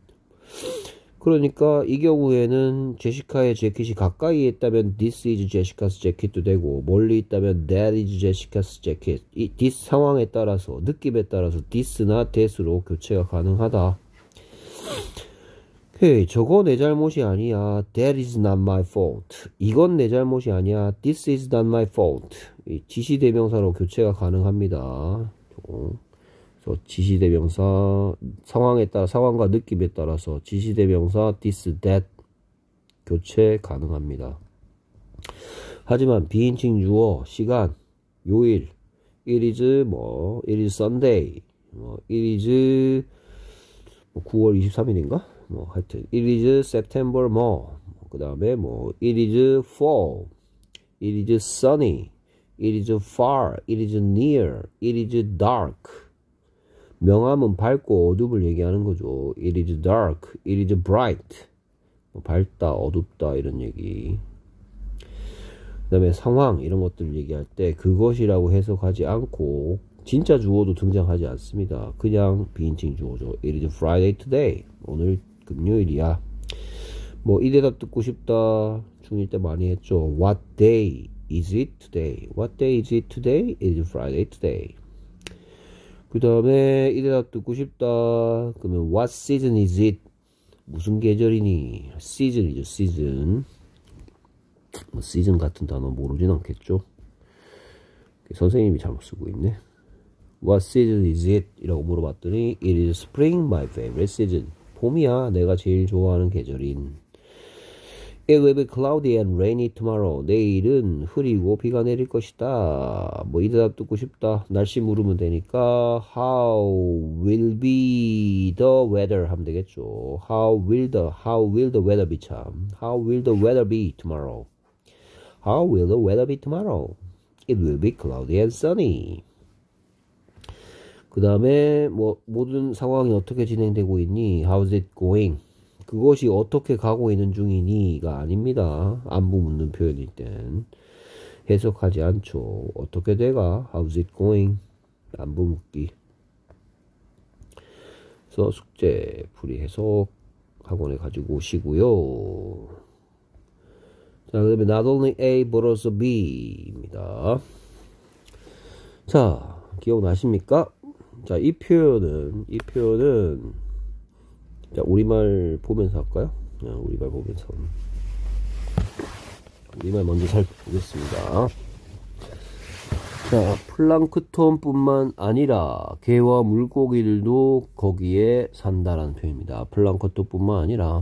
Speaker 1: 그러니까 이 경우에는 제시카의 재킷이 가까이 있다면 this is Jessica's jacket도 되고 멀리 있다면 that is Jessica's jacket. 이 this 상황에 따라서 느낌에 따라서 this나 that으로 교체가 가능하다. 헤이, 저거 내 잘못이 아니야. That is not my fault. 이건 내 잘못이 아니야. This is not my fault. 지시대명사로 교체가 가능합니다. 어? 그래서 지시대명사 상황에 따라 상황과 느낌에 따라서 지시대명사 this, that 교체 가능합니다. 하지만 비인칭 주어, 시간, 요일, it is 뭐, it is Sunday, 뭐, it is 9월 뭐 23일인가? 뭐 하여튼 it is September more 그 다음에 뭐 it is fall it is sunny it is far it is near it is dark 명암은 밝고 어둠을 얘기하는 거죠 it is dark it is bright 뭐 밝다 어둡다 이런 얘기 그 다음에 상황 이런 것들 얘기할 때 그것이라고 해석하지 않고 진짜 주어도 등장하지 않습니다. 그냥 비인칭 주어죠. It is Friday today. 오늘 금요일이야. 뭐 이 대답 듣고 싶다. 중일때 많이 했죠. What day is it today? What day is it today? Is it Friday today? 그 다음에 이 대답 듣고 싶다. 그러면 What season is it? 무슨 계절이니? a s s e 시즌이죠, 시즌. 뭐 season 같은 단어 모르진 않겠죠? 선생님이 잘못 쓰고 있네. What season is it? 이라고 물어봤더니 It is spring, my favorite season. 봄이야 내가 제일 좋아하는 계절인 It will be cloudy and rainy tomorrow. 내일은 흐리고 비가 내릴 것이다. 뭐 이 대답 듣고 싶다. 날씨 물으면 되니까 How will be the weather 하면 되겠죠. How will the How will the weather be 참. How will the weather be tomorrow? How will the weather be tomorrow? It will be cloudy and sunny. 그 다음에 뭐 모든 상황이 어떻게 진행되고 있니? How's it going? 그것이 어떻게 가고 있는 중이니가 아닙니다. 안부 묻는 표현일 땐 해석하지 않죠. 어떻게 돼가? How's it going? 안부 묻기. 그래서 숙제 풀이 해석 학원에 가지고 오시고요. 자, 그 다음에 not only A but also B입니다. 자, 기억나십니까? 자, 이 표현은, 이 표현은, 자, 우리말 보면서 할까요? 자, 아, 우리말 보면서. 우리말 먼저 살펴보겠습니다. 자, 플랑크톤 뿐만 아니라, 개와 물고기들도 거기에 산다라는 표현입니다. 플랑크톤 뿐만 아니라,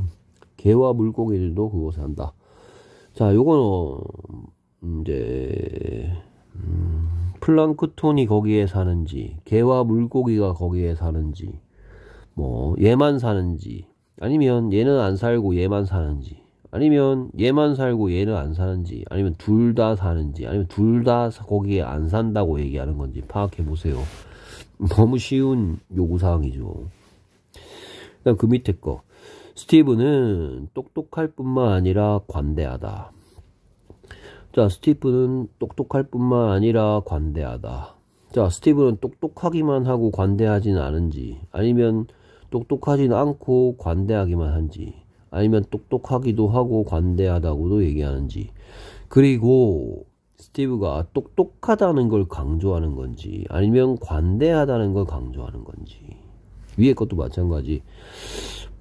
Speaker 1: 개와 물고기들도 그곳에 산다. 자, 요거는, 음, 이제, 음, 플랑크톤이 거기에 사는지, 개와 물고기가 거기에 사는지, 뭐, 얘만 사는지, 아니면 얘는 안 살고 얘만 사는지, 아니면 얘만 살고 얘는 안 사는지, 아니면 둘 다 사는지, 아니면 둘 다 거기에 안 산다고 얘기하는 건지 파악해 보세요. 너무 쉬운 요구사항이죠. 그 밑에 거. 스티브는 똑똑할 뿐만 아니라 관대하다. 자, 스티브는 똑똑할 뿐만 아니라 관대하다. 자, 스티브는 똑똑하기만 하고 관대하진 않은지, 아니면 똑똑하진 않고 관대하기만 한지, 아니면 똑똑하기도 하고 관대하다고도 얘기하는지, 그리고 스티브가 똑똑하다는 걸 강조하는 건지, 아니면 관대하다는 걸 강조하는 건지, 위에 것도 마찬가지.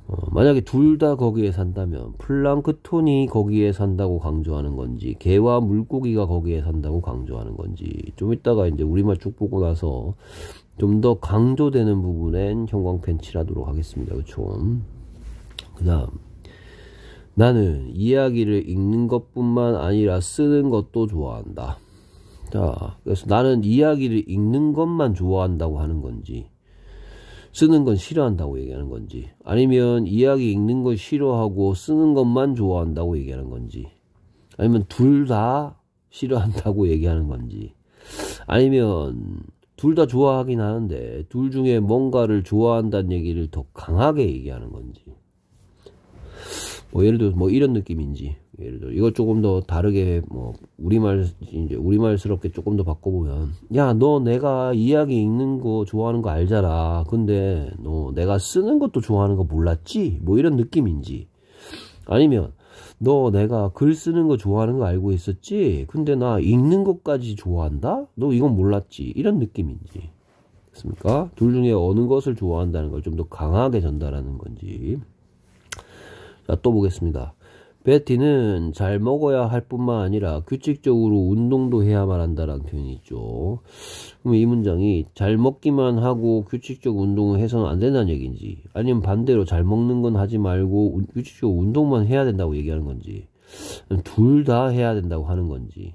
Speaker 1: 어, 만약에 둘 다 거기에 산다면 플랑크톤이 거기에 산다고 강조하는 건지 개와 물고기가 거기에 산다고 강조하는 건지 좀 이따가 이제 우리말 쭉 보고 나서 좀 더 강조되는 부분엔 형광펜 칠하도록 하겠습니다. 그쵸? 그 다음 나는 이야기를 읽는 것뿐만 아니라 쓰는 것도 좋아한다. 자, 그래서 나는 이야기를 읽는 것만 좋아한다고 하는 건지 쓰는 건 싫어한다고 얘기하는 건지 아니면 이야기 읽는 걸 싫어하고 쓰는 것만 좋아한다고 얘기하는 건지 아니면 둘 다 싫어한다고 얘기하는 건지 아니면 둘 다 좋아하긴 하는데 둘 중에 뭔가를 좋아한다는 얘기를 더 강하게 얘기하는 건지 뭐 예를 들어서 뭐 이런 느낌인지 예를 들어 이거 조금 더 다르게 뭐 우리말 이제 우리말스럽게 조금 더 바꿔보면 야 너 내가 이야기 읽는 거 좋아하는 거 알잖아 근데 너 내가 쓰는 것도 좋아하는 거 몰랐지 뭐 이런 느낌인지 아니면 너 내가 글 쓰는 거 좋아하는 거 알고 있었지 근데 나 읽는 것까지 좋아한다 너 이건 몰랐지 이런 느낌인지 그렇습니까 둘 중에 어느 것을 좋아한다는 걸 좀 더 강하게 전달하는 건지 자 또 보겠습니다 베티는 잘 먹어야 할 뿐만 아니라 규칙적으로 운동도 해야만 한다라는 표현이 있죠. 그럼 이 문장이 잘 먹기만 하고 규칙적 운동을 해서는 안 된다는 얘기인지 아니면 반대로 잘 먹는 건 하지 말고 규칙적 운동만 해야 된다고 얘기하는 건지 둘 다 해야 된다고 하는 건지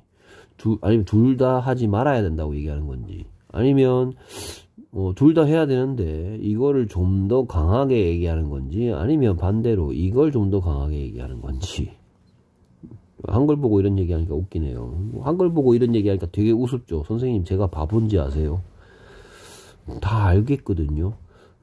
Speaker 1: 두, 아니면 둘 다 하지 말아야 된다고 얘기하는 건지 아니면 어, 둘다 해야 되는데 이거를 좀 더 강하게 얘기하는 건지 아니면 반대로 이걸 좀 더 강하게 얘기하는 건지 한글 보고 이런 얘기하니까 웃기네요. 한글 보고 이런 얘기하니까 되게 우습죠. 선생님 제가 바본지 아세요? 다 알겠거든요.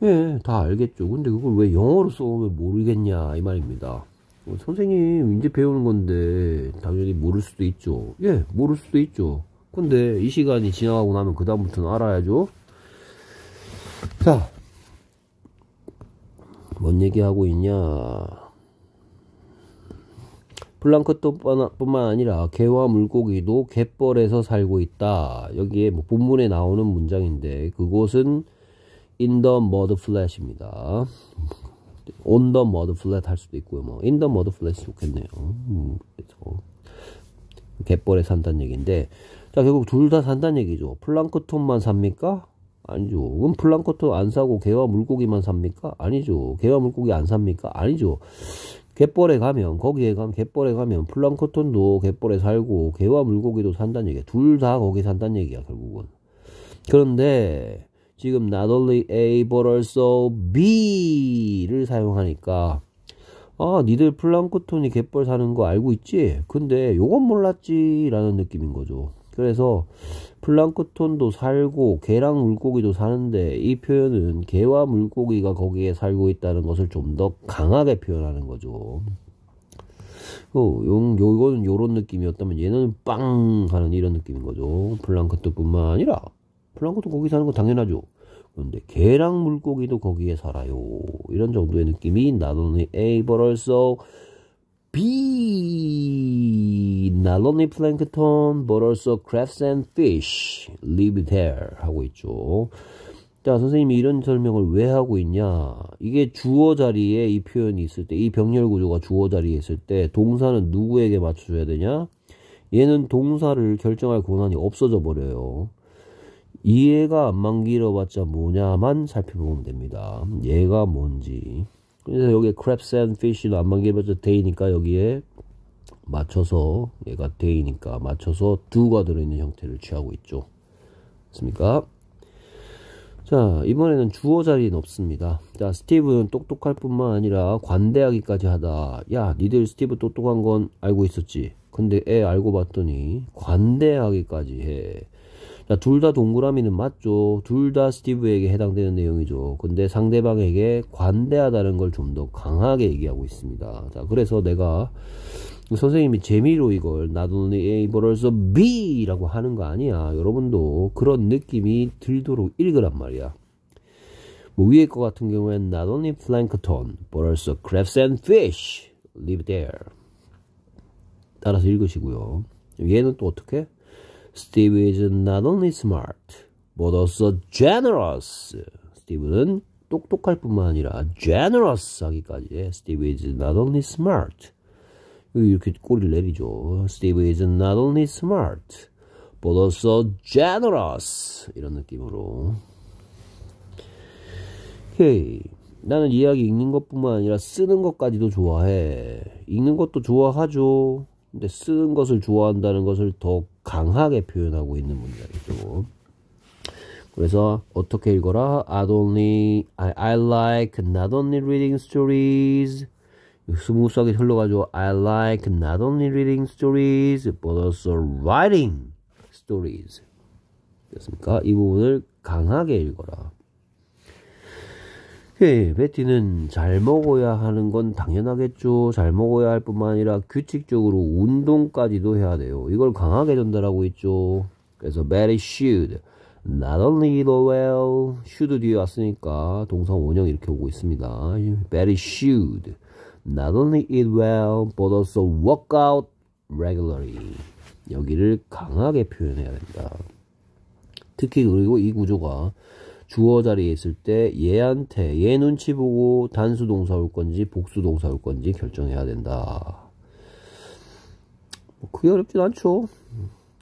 Speaker 1: 예, 다 알겠죠. 근데 그걸 왜 영어로 써오면 모르겠냐 이 말입니다. 어, 선생님 이제 배우는 건데 당연히 모를 수도 있죠. 예, 모를 수도 있죠. 근데 이 시간이 지나가고 나면 그 다음부터는 알아야죠. 자, 뭔 얘기하고 있냐. 플랑크톤뿐만 아니라 개와 물고기도 갯벌에서 살고 있다. 여기에 뭐 본문에 나오는 문장인데 그곳은 in the mud flat입니다. on the mud flat 할 수도 있고요. 뭐 in the mud flat이 좋겠네요. 음, 갯벌에 산다는 얘기인데 자 결국 둘 다 산다는 얘기죠. 플랑크톤만 삽니까? 아니죠. 그럼 플랑크톤 안 사고 개와 물고기만 삽니까? 아니죠. 개와 물고기 안 삽니까? 아니죠. 갯벌에 가면 거기에 가면 갯벌에 가면 플랑크톤도 갯벌에 살고 개와 물고기도 산다는 얘기야. 둘 다 거기 산다는 얘기야 결국은. 그런데 지금 not only A but also B를 사용하니까 아 니들 플랑크톤이 갯벌 사는 거 알고 있지? 근데 요건 몰랐지 라는 느낌인 거죠. 그래서 플랑크톤도 살고 개랑 물고기도 사는데 이 표현은 개와 물고기가 거기에 살고 있다는 것을 좀 더 강하게 표현하는 거죠. 어, 요, 요거는 요런 느낌이었다면 얘는 빵 하는 이런 느낌인 거죠. 플랑크톤뿐만 아니라 플랑크톤 거기 사는 거 당연하죠. 그런데 개랑 물고기도 거기에 살아요. 이런 정도의 느낌이 나 o t 에이버럴 a s o 비 n o 니플랭크 y 버럴 a 크 k t o n but a l s 하고 있죠. 자, 선생님이 이런 설명을 왜 하고 있냐. 이게 주어 자리에 이 표현이 있을 때, 이 병렬 구조가 주어 자리에 있을 때, 동사는 누구에게 맞춰줘야 되냐? 얘는 동사를 결정할 권한이 없어져 버려요. 이해가 안만 길어봤자 뭐냐만 살펴보면 됩니다. 얘가 뭔지. 그래서 여기 crabs and fish는 안반기면서 day니까 여기에 맞춰서 얘가 day니까 맞춰서 do가 들어있는 형태를 취하고 있죠. 맞습니까? 자 이번에는 주어 자리는 없습니다 자 스티브는 똑똑할 뿐만 아니라 관대하기까지 하다 야 니들 스티브 똑똑한 건 알고 있었지 근데 애 알고 봤더니 관대하기까지 해 자, 둘 다 동그라미는 맞죠. 둘 다 스티브에게 해당되는 내용이죠. 근데 상대방에게 관대하다는 걸 좀 더 강하게 얘기하고 있습니다. 자, 그래서 내가 선생님이 재미로 이걸 나도는 A 벌어서 B라고 하는 거 아니야. 여러분도 그런 느낌이 들도록 읽으란 말이야. 뭐 위에 거 같은 경우엔 not only plankton but also crabs and fish live there. 따라서 읽으시고요. 얘는 또 어떻게? Steve is not only smart, but also generous. Steve는 똑똑할 뿐만 아니라 generous 하기까지 Steve is not only smart. 이렇게 꼬리를 내리죠. Steve is not only smart, but also generous. 이런 느낌으로. 오케이. 나는 이야기 읽는 것뿐만 아니라 쓰는 것까지도 좋아해. 읽는 것도 좋아하죠. 근데 쓰는 것을 좋아한다는 것을 더 강하게 표현하고 있는 문장이죠. 그래서 어떻게 읽어라? I only I, I like not only reading stories 스무스하게 흘러가지고 I like not only reading stories but also writing stories 됐습니까? 이 부분을 강하게 읽어라. 쉽 베티는 잘 먹어야 하는 건 당연하겠죠. 잘 먹어야 할 뿐만 아니라 규칙적으로 운동까지도 해야 돼요. 이걸 강하게 전달하고 있죠. 그래서 b e t y should not only eat well, should 뒤에 왔으니까 동사 원형 이렇게 오고 있습니다. Betty should not only eat well, but also work out regularly. 여기를 강하게 표현해야 된다. 특히 그리고 이 구조가 주어 자리에 있을 때 얘한테 얘 눈치 보고 단수 동사 올 건지 복수 동사 올 건지 결정해야 된다. 뭐 그게 어렵진 않죠.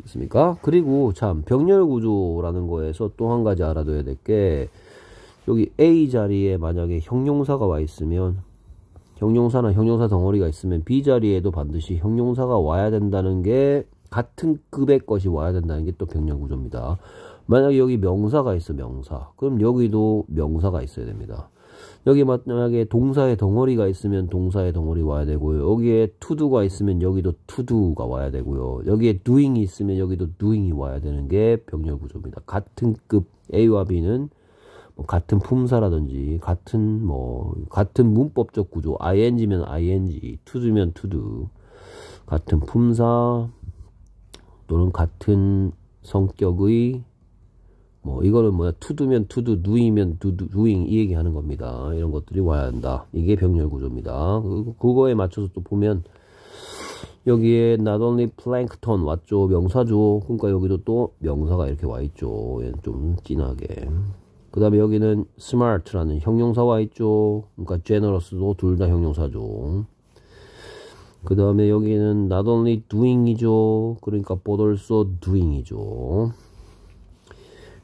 Speaker 1: 있습니까? 그리고 참 병렬 구조라는 거에서 또 한 가지 알아둬야 될 게 여기 A 자리에 만약에 형용사가 와 있으면 형용사나 형용사 덩어리가 있으면 B 자리에도 반드시 형용사가 와야 된다는 게 같은 급의 것이 와야 된다는 게 또 병렬 구조입니다. 만약에 여기 명사가 있어 명사 그럼 여기도 명사가 있어야 됩니다 여기 만약에 동사의 덩어리가 있으면 동사의 덩어리 와야 되고요 여기에 투두가 있으면 여기도 투두가 와야 되고요 여기에 doing이 있으면 여기도 doing이 와야 되는 게 병렬 구조입니다 같은 급 A와 B는 뭐 같은 품사라든지 같은 뭐 같은 문법적 구조 ing면 ing 투두면 투두 같은 품사 또는 같은 성격의 뭐 이거는 뭐야 투두면 투두 누이면 두두 누잉이 얘기하는 겁니다 이런 것들이 와야 한다 이게 병렬 구조입니다 그, 그거에 맞춰서 또 보면 여기에 not only plankton 왔죠 명사죠 그러니까 여기도 또 명사가 이렇게 와 있죠 예, 좀 진하게 그 다음에 여기는 smart라는 형용사 와 있죠 그러니까 generous도 둘 다 형용사죠 그 다음에 여기는 not only doing이죠 그러니까 but also doing이죠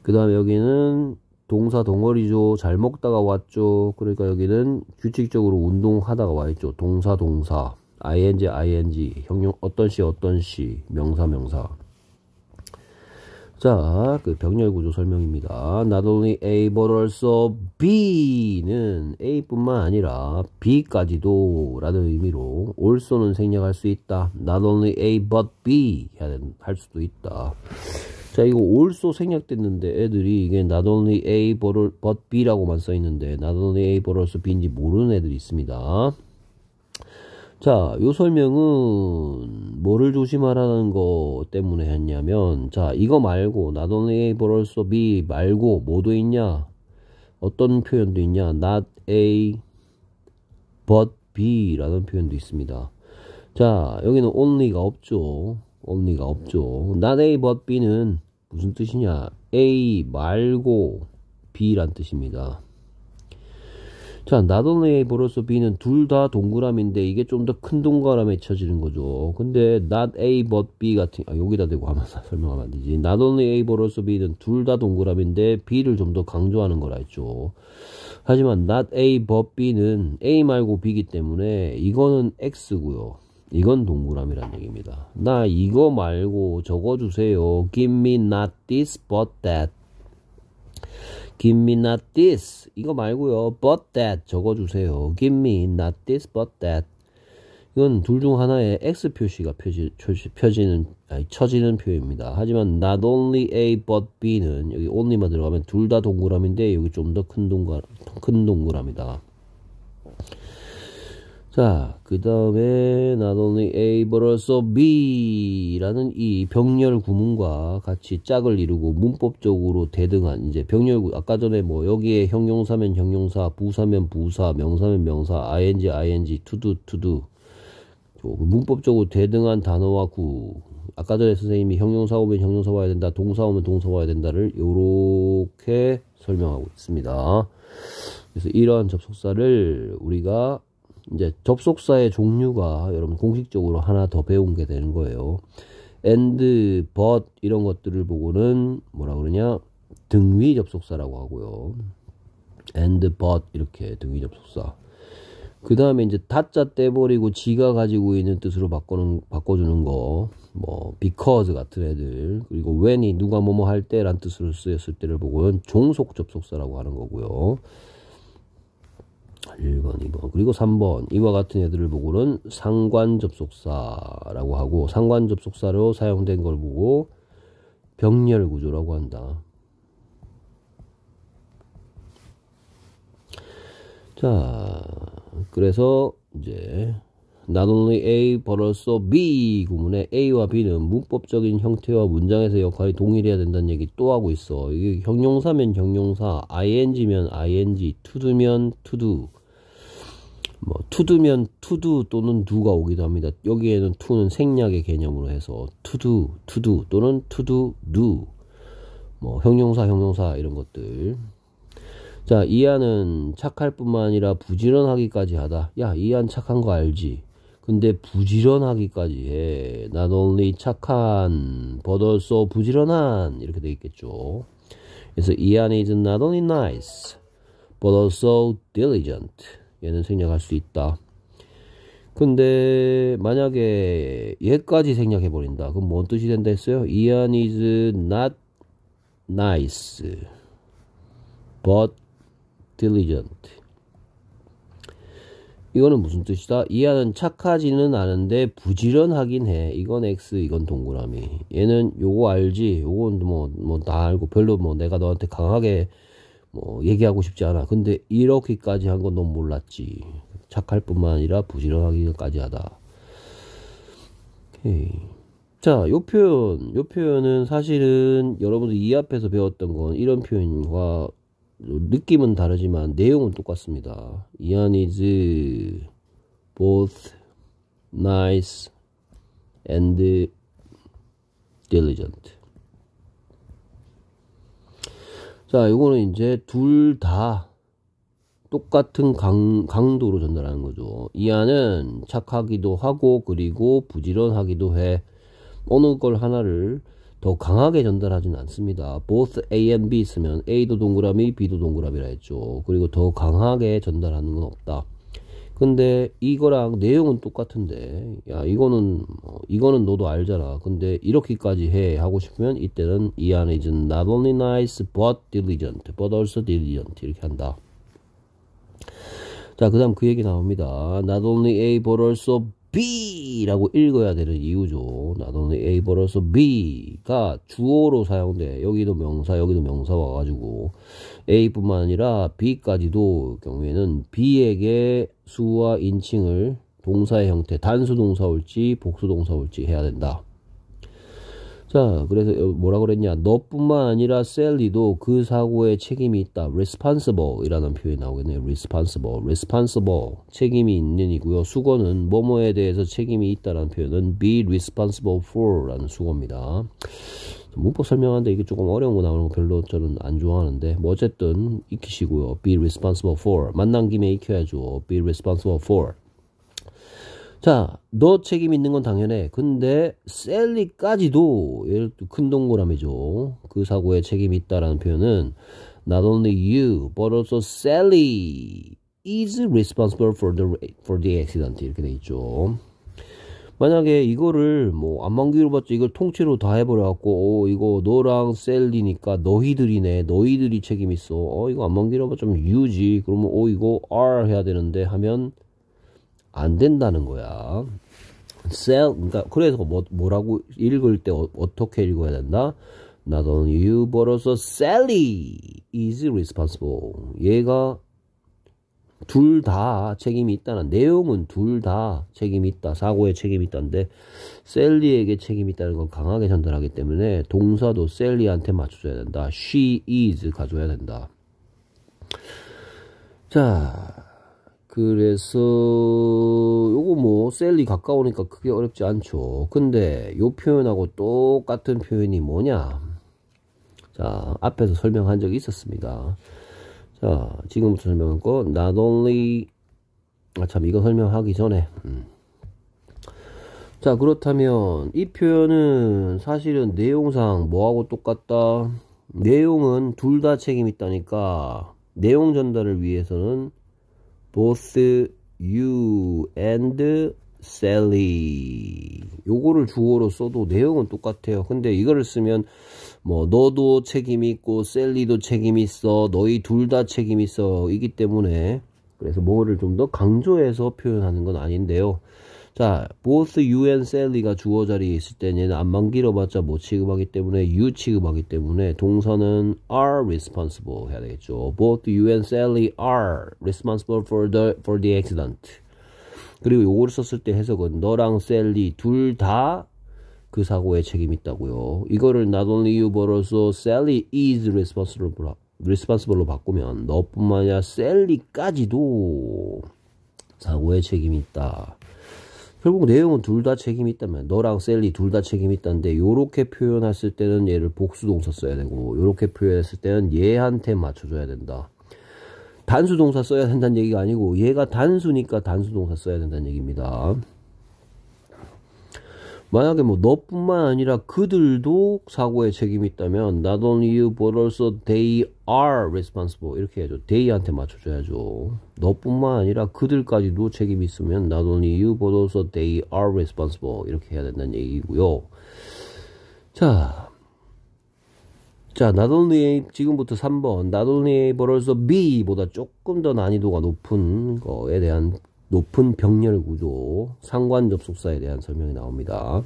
Speaker 1: 그 다음에 여기는 동사 동거리죠잘 먹다가 왔죠. 그러니까 여기는 규칙적으로 운동하다가 와있죠. 동사 동사 ing ing 형용 어떤 시 어떤 시 명사 명사 자, 그 병렬 구조 설명입니다. Not only A but also B는 A뿐만 아니라 B까지도 라는 의미로 also는 생략할 수 있다. Not only A but B 해야 할 수도 있다. 자 이거 올소 생략됐는데 애들이 이게 not only A but B라고만 써있는데 not only A but also B인지 모르는 애들이 있습니다 자, 요 설명은 뭐를 조심하라는 거 때문에 했냐면 자, 이거 말고 not only A but also B 말고 뭐도 있냐? 어떤 표현도 있냐? not A but B라는 표현도 있습니다. 자, 여기는 only가 없죠. 올 리가 없죠. Not A but B는 무슨 뜻이냐? A 말고 B란 뜻입니다. 자, not only A로서 B는 둘 다 동그라미인데 이게 좀 더 큰 동그라미에 쳐지는 거죠. 근데 not A but B 같은 아 여기다 대고 하면 서 설명하면 안 되지. not only A로서 B는 둘 다 동그라미인데 B를 좀 더 강조하는 거라 했죠. 하지만 not A but B는 A 말고 B이기 때문에 이거는 X고요. 이건 동그라미란 얘기입니다. 나 이거 말고 적어 주세요. Give me not this but that. Give me not this. 이거 말고요. but that 적어 주세요. Give me not this but that. 이건 둘 중 하나의 X 표시가 표시, 표시, 펴지는, 아니, 쳐지는 표입니다. 하지만 not only A but B는 여기 only만 들어가면 둘 다 동그라미인데 여기 좀 더 큰 동그라, 큰 동그라미다. 자, 그 다음에 not only A but also B라는 이 병렬 구문과 같이 짝을 이루고 문법적으로 대등한 이제 병렬 구 아까 전에 뭐 여기에 형용사면 형용사, 부사면 부사, 명사면 명사, ing, ing, to do, to do 문법적으로 대등한 단어와 구 아까 전에 선생님이 형용사 오면 형용사 와야 된다, 동사 오면 동사 와야 된다를 요렇게 설명하고 있습니다. 그래서 이러한 접속사를 우리가 이제 접속사의 종류가 여러분 공식적으로 하나 더 배운 게 되는 거예요. and, but 이런 것들을 보고는 뭐라 그러냐 등위 접속사라고 하고요. and, but 이렇게 등위 접속사. 그 다음에 이제 타자 떼버리고 지가 가지고 있는 뜻으로 바꾸는, 바꿔주는 거, 뭐, because 같은 애들, 그리고 when이 누가 뭐뭐 할 때란 뜻으로 쓰였을 때를 보고는 종속 접속사라고 하는 거고요. 1번, 2번. 그리고 3번. 이와 같은 애들을 보고는 상관 접속사라고 하고 상관 접속사로 사용된 걸 보고 병렬 구조라고 한다. 자, 그래서 이제 Not only A but also B 구문에 A와 B는 문법적인 형태와 문장에서 역할이 동일해야 된다는 얘기 또 하고 있어. 이게 형용사면 형용사, ing면 ing, to do면 to do. 뭐 to do면 to do 또는 do가 오기도 합니다. 여기에는 to는 생략의 개념으로 해서 to do, to do 또는 to do, do. 뭐 형용사, 형용사 이런 것들. 자, 이안은 착할 뿐만 아니라 부지런하기까지 하다. 야, 이안 착한 거 알지? 근데 부지런하기까지 해. Not only 착한, but also 부지런한 이렇게 돼 있겠죠. 그래서 Ian is not only nice, but also diligent. 얘는 생략할 수 있다. 근데 만약에 얘까지 생략해 버린다. 그럼 뭔 뜻이 된다 했어요? Ian is not nice, but diligent. 이거는 무슨 뜻이다? 이하는 착하지는 않은데 부지런하긴 해. 이건 X, 이건 동그라미. 얘는 요거 알지? 요건 뭐, 뭐, 나 알고 별로 뭐 내가 너한테 강하게 뭐 얘기하고 싶지 않아. 근데 이렇게까지 한건넌 몰랐지. 착할 뿐만 아니라 부지런하기까지 하다. 오케이. 자, 요 표현, 요 표현은 사실은 여러분들 이 앞에서 배웠던 건 이런 표현과 느낌은 다르지만 내용은 똑같습니다. Ian is both nice and diligent. 자, 이거는 이제 둘 다 똑같은 강, 강도로 전달하는 거죠. 이안은 착하기도 하고 그리고 부지런하기도 해. 어느 걸 하나를 더 강하게 전달하진 않습니다. both A and B 쓰면 A도 동그라미, B도 동그라미라 했죠. 그리고 더 강하게 전달하는 건 없다. 근데 이거랑 내용은 똑같은데 야 이거는 어, 이거는 너도 알잖아 근데 이렇게까지 해 하고 싶으면 이때는 이 안에 있는 not only nice but diligent but also diligent 이렇게 한다 자그 다음 그 얘기 나옵니다 not only A but also B라고 읽어야 되는 이유죠. 나도는 A 벌어서 B가 주어로 사용돼. 여기도 명사, 여기도 명사 와가지고 A뿐만 아니라 B까지도 경우에는 B에게 수와 인칭을 동사의 형태, 단수 동사 올지 복수 동사 올지 해야 된다. 자, 그래서 뭐라 그랬냐? 너뿐만 아니라 셀리도 그 사고에 책임이 있다. responsible이라는 표현이 나오겠네요. responsible, responsible 책임이 있는이고요. 수거는 뭐뭐에 대해서 책임이 있다라는 표현은 be responsible for라는 수거입니다. 문법 설명하는데 이게 조금 어려운 거 나오는 거 별로 저는 안 좋아하는데 뭐 어쨌든 익히시고요. be responsible for 만난 김에 익혀야죠. be responsible for 자, 너 책임 있는 건 당연해. 근데 셀리까지도 큰 동그라미죠. 그 사고에 책임이 있다라는 표현은 not only you but also Sally is responsible for the for the accident 이렇게 돼 있죠. 만약에 이거를 뭐 안만기로 봤죠. 이걸 통째로 다 해버려 갖고 어, 이거 너랑 셀리니까 너희들이네. 너희들이 책임 있어. 어 이거 안만기로 봤좀 유지. 그러면 어 이거 R 해야 되는데 하면 안 된다는 거야. sell 그러니까 그래서 뭐, 뭐라고 읽을 때 어, 떻게 읽어야 된다? 나던 유 o n 서 y you but a l s a l l y is responsible. 얘가 둘 다 책임이 있다는 내용은 둘 다 책임이 있다. 사고에 책임이 있다는데 셀리에게 책임이 있다는 건 강하게 전달하기 때문에 동사도 셀리한테 맞춰줘야 된다. She is 가져야 된다. 자 그래서 요거 뭐 셀이 가까우니까 크게 어렵지 않죠 근데 요 표현하고 똑같은 표현이 뭐냐 자 앞에서 설명한 적이 있었습니다 자 지금부터 설명할 건 not only 아 참 이거 설명하기 전에 음. 자 그렇다면 이 표현은 사실은 내용상 뭐하고 똑같다 내용은 둘 다 책임 있다니까 내용 전달을 위해서는 both you and Sally 요거를 주어로 써도 내용은 똑같아요 근데 이거를 쓰면 뭐 너도 책임 있고 셀리도 책임 있어 너희 둘 다 책임 있어 이기 때문에 그래서 뭐를 좀 더 강조해서 표현하는 건 아닌데요 자, both you and Sally가 주어 자리에 있을 때 얘는 안만 길어봤자 못 취급하기 때문에 you 취급하기 때문에 동사는 are responsible 해야 되겠죠. Both you and Sally are responsible for the for the accident. 그리고 요걸 썼을 때 해석은 너랑 셀리 둘 다 그 사고에 책임 있다고요. 이거를 not only you but also Sally is responsible responsible 로 바꾸면 너뿐만 아니라 셀리까지도 사고에 책임이 있다. 결국 내용은 둘 다 책임이 있다면 너랑 셀리 둘 다 책임이 있다는데 요렇게 표현했을 때는 얘를 복수동사 써야 되고 요렇게 표현했을 때는 얘한테 맞춰줘야 된다 단수동사 써야 된다는 얘기가 아니고 얘가 단수니까 단수동사 써야 된다는 얘기입니다 만약에 뭐 너뿐만 아니라 그들도 사고에 책임이 있다면 not only you but also they are responsible 이렇게 해야죠. they한테 맞춰줘야죠. 너뿐만 아니라 그들까지도 책임이 있으면 not only you but also they are responsible 이렇게 해야 된다는 얘기고요. 자, 자 not only 지금부터 3번 not only but also be보다 조금 더 난이도가 높은 거에 대한 높은 병렬 구조, 상관 접속사에 대한 설명이 나옵니다.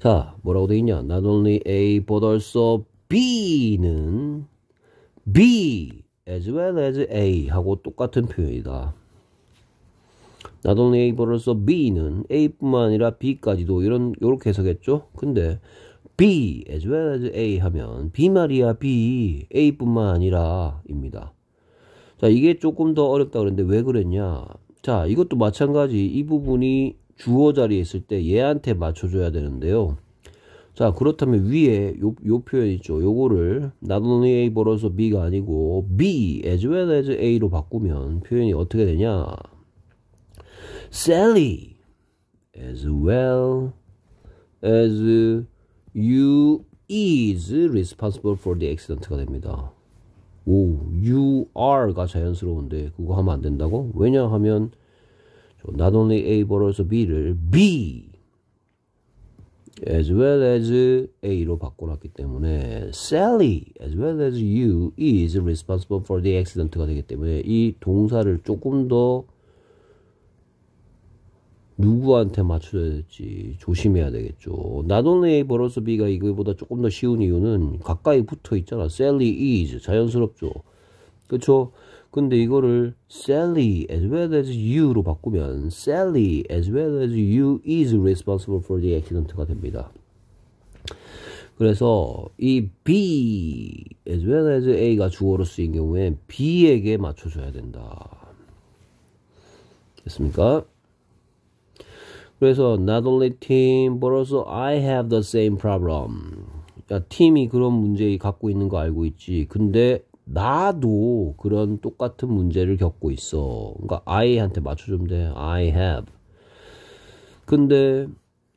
Speaker 1: 자, 뭐라고 되 있냐? Not only A but also B는 B as well as A 하고 똑같은 표현이다. Not only A but also B는 A뿐만 아니라 B까지도 이런 요렇게 해석했죠. 근데 B as well as A 하면 B 말이야 B A뿐만 아니라입니다. 자, 이게 조금 더 어렵다 그랬는데왜 그랬냐. 자, 이것도 마찬가지 이 부분이 주어 자리에 있을 때 얘한테 맞춰줘야 되는데요. 자, 그렇다면 위에 요, 요 표현 있죠. 요거를 not only A 벌어서 B가 아니고 B as well as A로 바꾸면 표현이 어떻게 되냐. Sally as well as you is responsible for the accident가 됩니다. 오, you are가 자연스러운데 그거 하면 안 된다고? 왜냐하면 not only A but also B를 B as well as A로 바꿔놨기 때문에 Sally as well as you is responsible for the accident가 되기 때문에 이 동사를 조금 더 누구한테 맞춰야 될지 조심해야 되겠죠. 나돈의 버러스 B가 이거보다 조금 더 쉬운 이유는 가까이 붙어 있잖아. Sally is 자연스럽죠. 그렇죠? 근데 이거를 Sally as well as you로 바꾸면 Sally as well as you is responsible for the accident가 됩니다. 그래서 이 B as well as A가 주어로 쓰인 경우엔 B에게 맞춰줘야 된다. 됐습니까? 그래서 not only team but also I have the same problem. 야, 그러니까 팀이 그런 문제 갖고 있는 거 알고 있지. 근데 나도 그런 똑같은 문제를 겪고 있어. 그러니까 I한테 맞춰주면 돼. I have. 근데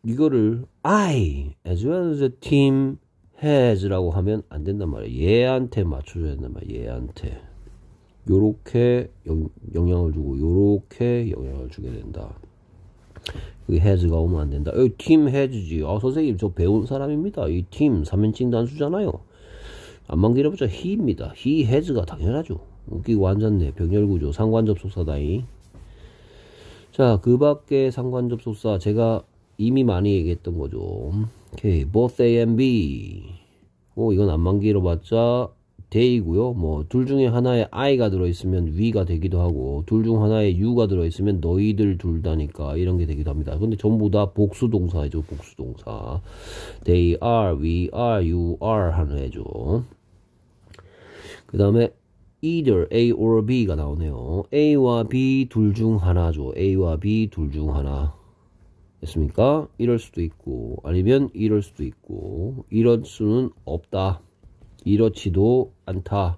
Speaker 1: 이거를 I as well as a team has라고 하면 안 된단 말이야. 얘한테 맞춰줘야 된단 말이야. 얘한테. 요렇게 영, 영향을 주고 요렇게 영향을 주게 된다. 여기 헤즈가 오면 안 된다. 여기 팀헤즈지 아, 선생님, 저 배운 사람입니다. 이 팀 3인칭 단수잖아요. 안만 길어보자. he입니다. 히헤즈가 당연하죠. 웃기고 앉았네. 병렬구조. 상관접속사다잉. 자, 그 밖에 상관접속사. 제가 이미 많이 얘기했던 거죠. 오케이. both A and B. 오, 이건 안만 길어봤자 데이고요. 뭐 둘 중에 하나에 I가 들어있으면 위가 되기도 하고 둘 중 하나에 U가 들어있으면 너희들 둘다니까 이런 게 되기도 합니다. 근데 전부 다 복수동사죠. 복수동사. They are, we are, you are 하는 애죠. 그 다음에 either A or B가 나오네요. A와 B 둘 중 하나죠. A와 B 둘 중 하나. 됐습니까? 이럴 수도 있고 아니면 이럴 수도 있고 이럴 수는 없다. 이렇지도 않다.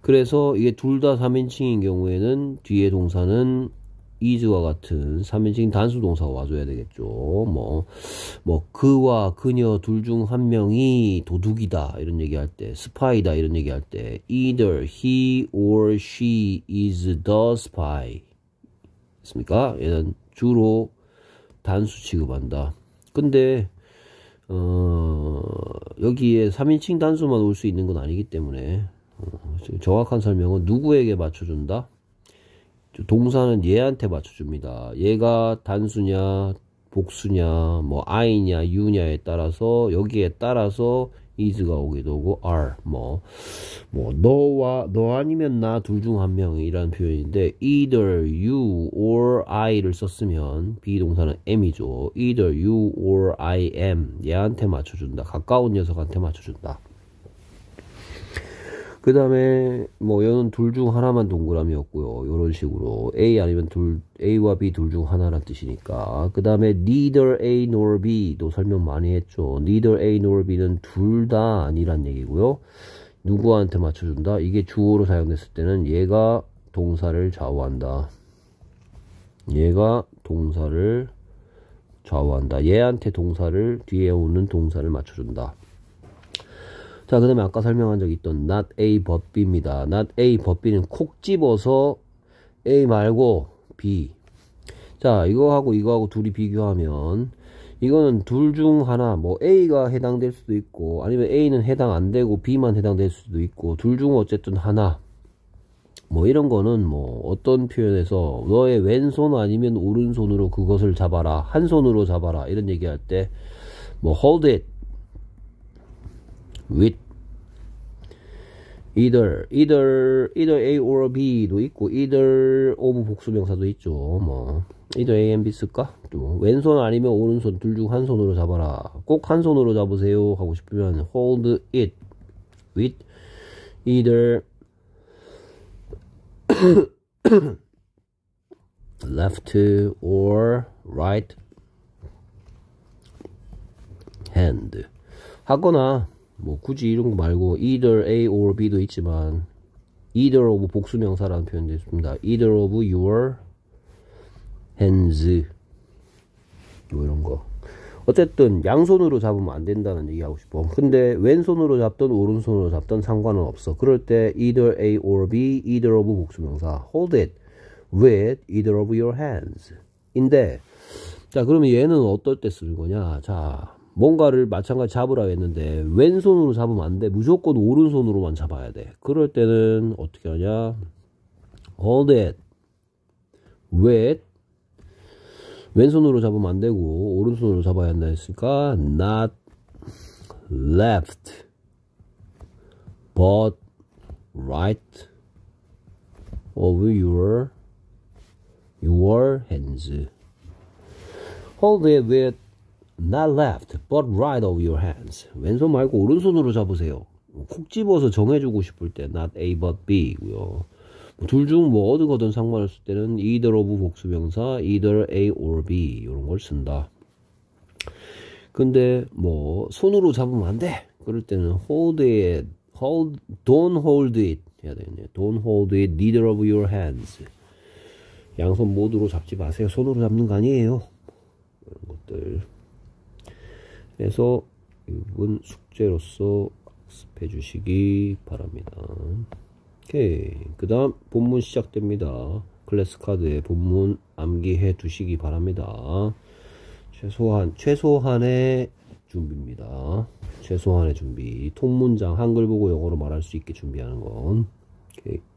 Speaker 1: 그래서 이게 둘 다 3인칭인 경우에는 뒤에 동사는 이즈와 같은 3인칭 단수 동사가 와줘야 되겠죠. 뭐, 뭐, 그와 그녀 둘 중 한 명이 도둑이다. 이런 얘기할 때, 스파이다. 이런 얘기할 때, either he or she is the spy. 있습니까? 얘는 주로 단수 취급한다. 근데 어, 여기에 3인칭 단수만 올 수 있는 건 아니기 때문에 어, 정확한 설명은 누구에게 맞춰준다? 동사는 얘한테 맞춰줍니다. 얘가 단수냐 복수냐 뭐 i냐 u냐에 따라서 여기에 따라서 is가 오기도 하고 are 뭐, 뭐 너와 너 아니면 나 둘 중 한 명이라는 표현인데 either you or I를 썼으면 비동사는 am이죠. either you or I am 얘한테 맞춰준다. 가까운 녀석한테 맞춰준다. 그 다음에 뭐 여는 둘 중 하나만 동그라미였고요. 이런 식으로 A 아니면 둘 A와 B 둘 중 하나란 뜻이니까 그 다음에 neither A nor B도 설명 많이 했죠. neither A nor B는 둘 다 아니란 얘기고요. 누구한테 맞춰준다? 이게 주어로 사용됐을 때는 얘가 동사를 좌우한다. 얘가 동사를 좌우한다. 얘한테 동사를 뒤에 오는 동사를 맞춰준다. 자, 그 다음에 아까 설명한 적이 있던 not A but B입니다. not A but B는 콕 집어서 A 말고 B. 자, 이거하고 이거하고 둘이 비교하면 이거는 둘 중 하나, 뭐 A가 해당될 수도 있고 아니면 A는 해당 안 되고 B만 해당될 수도 있고 둘 중 어쨌든 하나. 뭐 이런 거는 뭐 어떤 표현에서 너의 왼손 아니면 오른손으로 그것을 잡아라. 한 손으로 잡아라. 이런 얘기할 때 뭐 hold it with either either either A or B도 있고 either of 복수명사도 있죠 뭐 either A and B 쓸까? 또 왼손 아니면 오른손 둘 중 한 손으로 잡아라 꼭 한 손으로 잡으세요 하고 싶으면 hold it with either left or right hand 하거나 뭐 굳이 이런 거 말고 either A or B도 있지만 either of 복수명사라는 표현도 있습니다. either of your hands 뭐 이런 거 어쨌든 양손으로 잡으면 안 된다는 얘기하고 싶어 근데 왼손으로 잡든 오른손으로 잡든 상관은 없어 그럴 때 either A or B either of 복수명사 hold it with either of your hands 인데 자 그러면 얘는 어떨 때 쓰는 거냐 자 뭔가를 마찬가지 잡으라고 했는데 왼손으로 잡으면 안 돼. 무조건 오른손으로만 잡아야 돼. 그럴 때는 어떻게 하냐? all that, w i t 왼손으로 잡으면 안 되고 오른손으로 잡아야 한다 했으니까 not left but right of your your hands hold it with not left, but right of your hands. 왼손 말고 오른손으로 잡으세요. 콕 집어서 정해주고 싶을 때 not A but B고요. 둘 중뭐 어느 거든 상관없을 때는 either of 복수명사 either A or B 이런 걸 쓴다. 근데 뭐 손으로 잡으면 안 돼. 그럴 때는 hold it, hold, don't hold it 해야 되겠네요. Don't hold it neither of your hands. 양손 모두로 잡지 마세요. 손으로 잡는 거 아니에요. 이런 것들. 해서 이 부분 숙제로서 학습해 주시기 바랍니다. 오케이. 그 다음 본문 시작됩니다. 클래스 카드에 본문 암기해 두시기 바랍니다. 최소한, 최소한의 준비입니다. 최소한의 준비. 통문장, 한글 보고 영어로 말할 수 있게 준비하는 건. 오케이.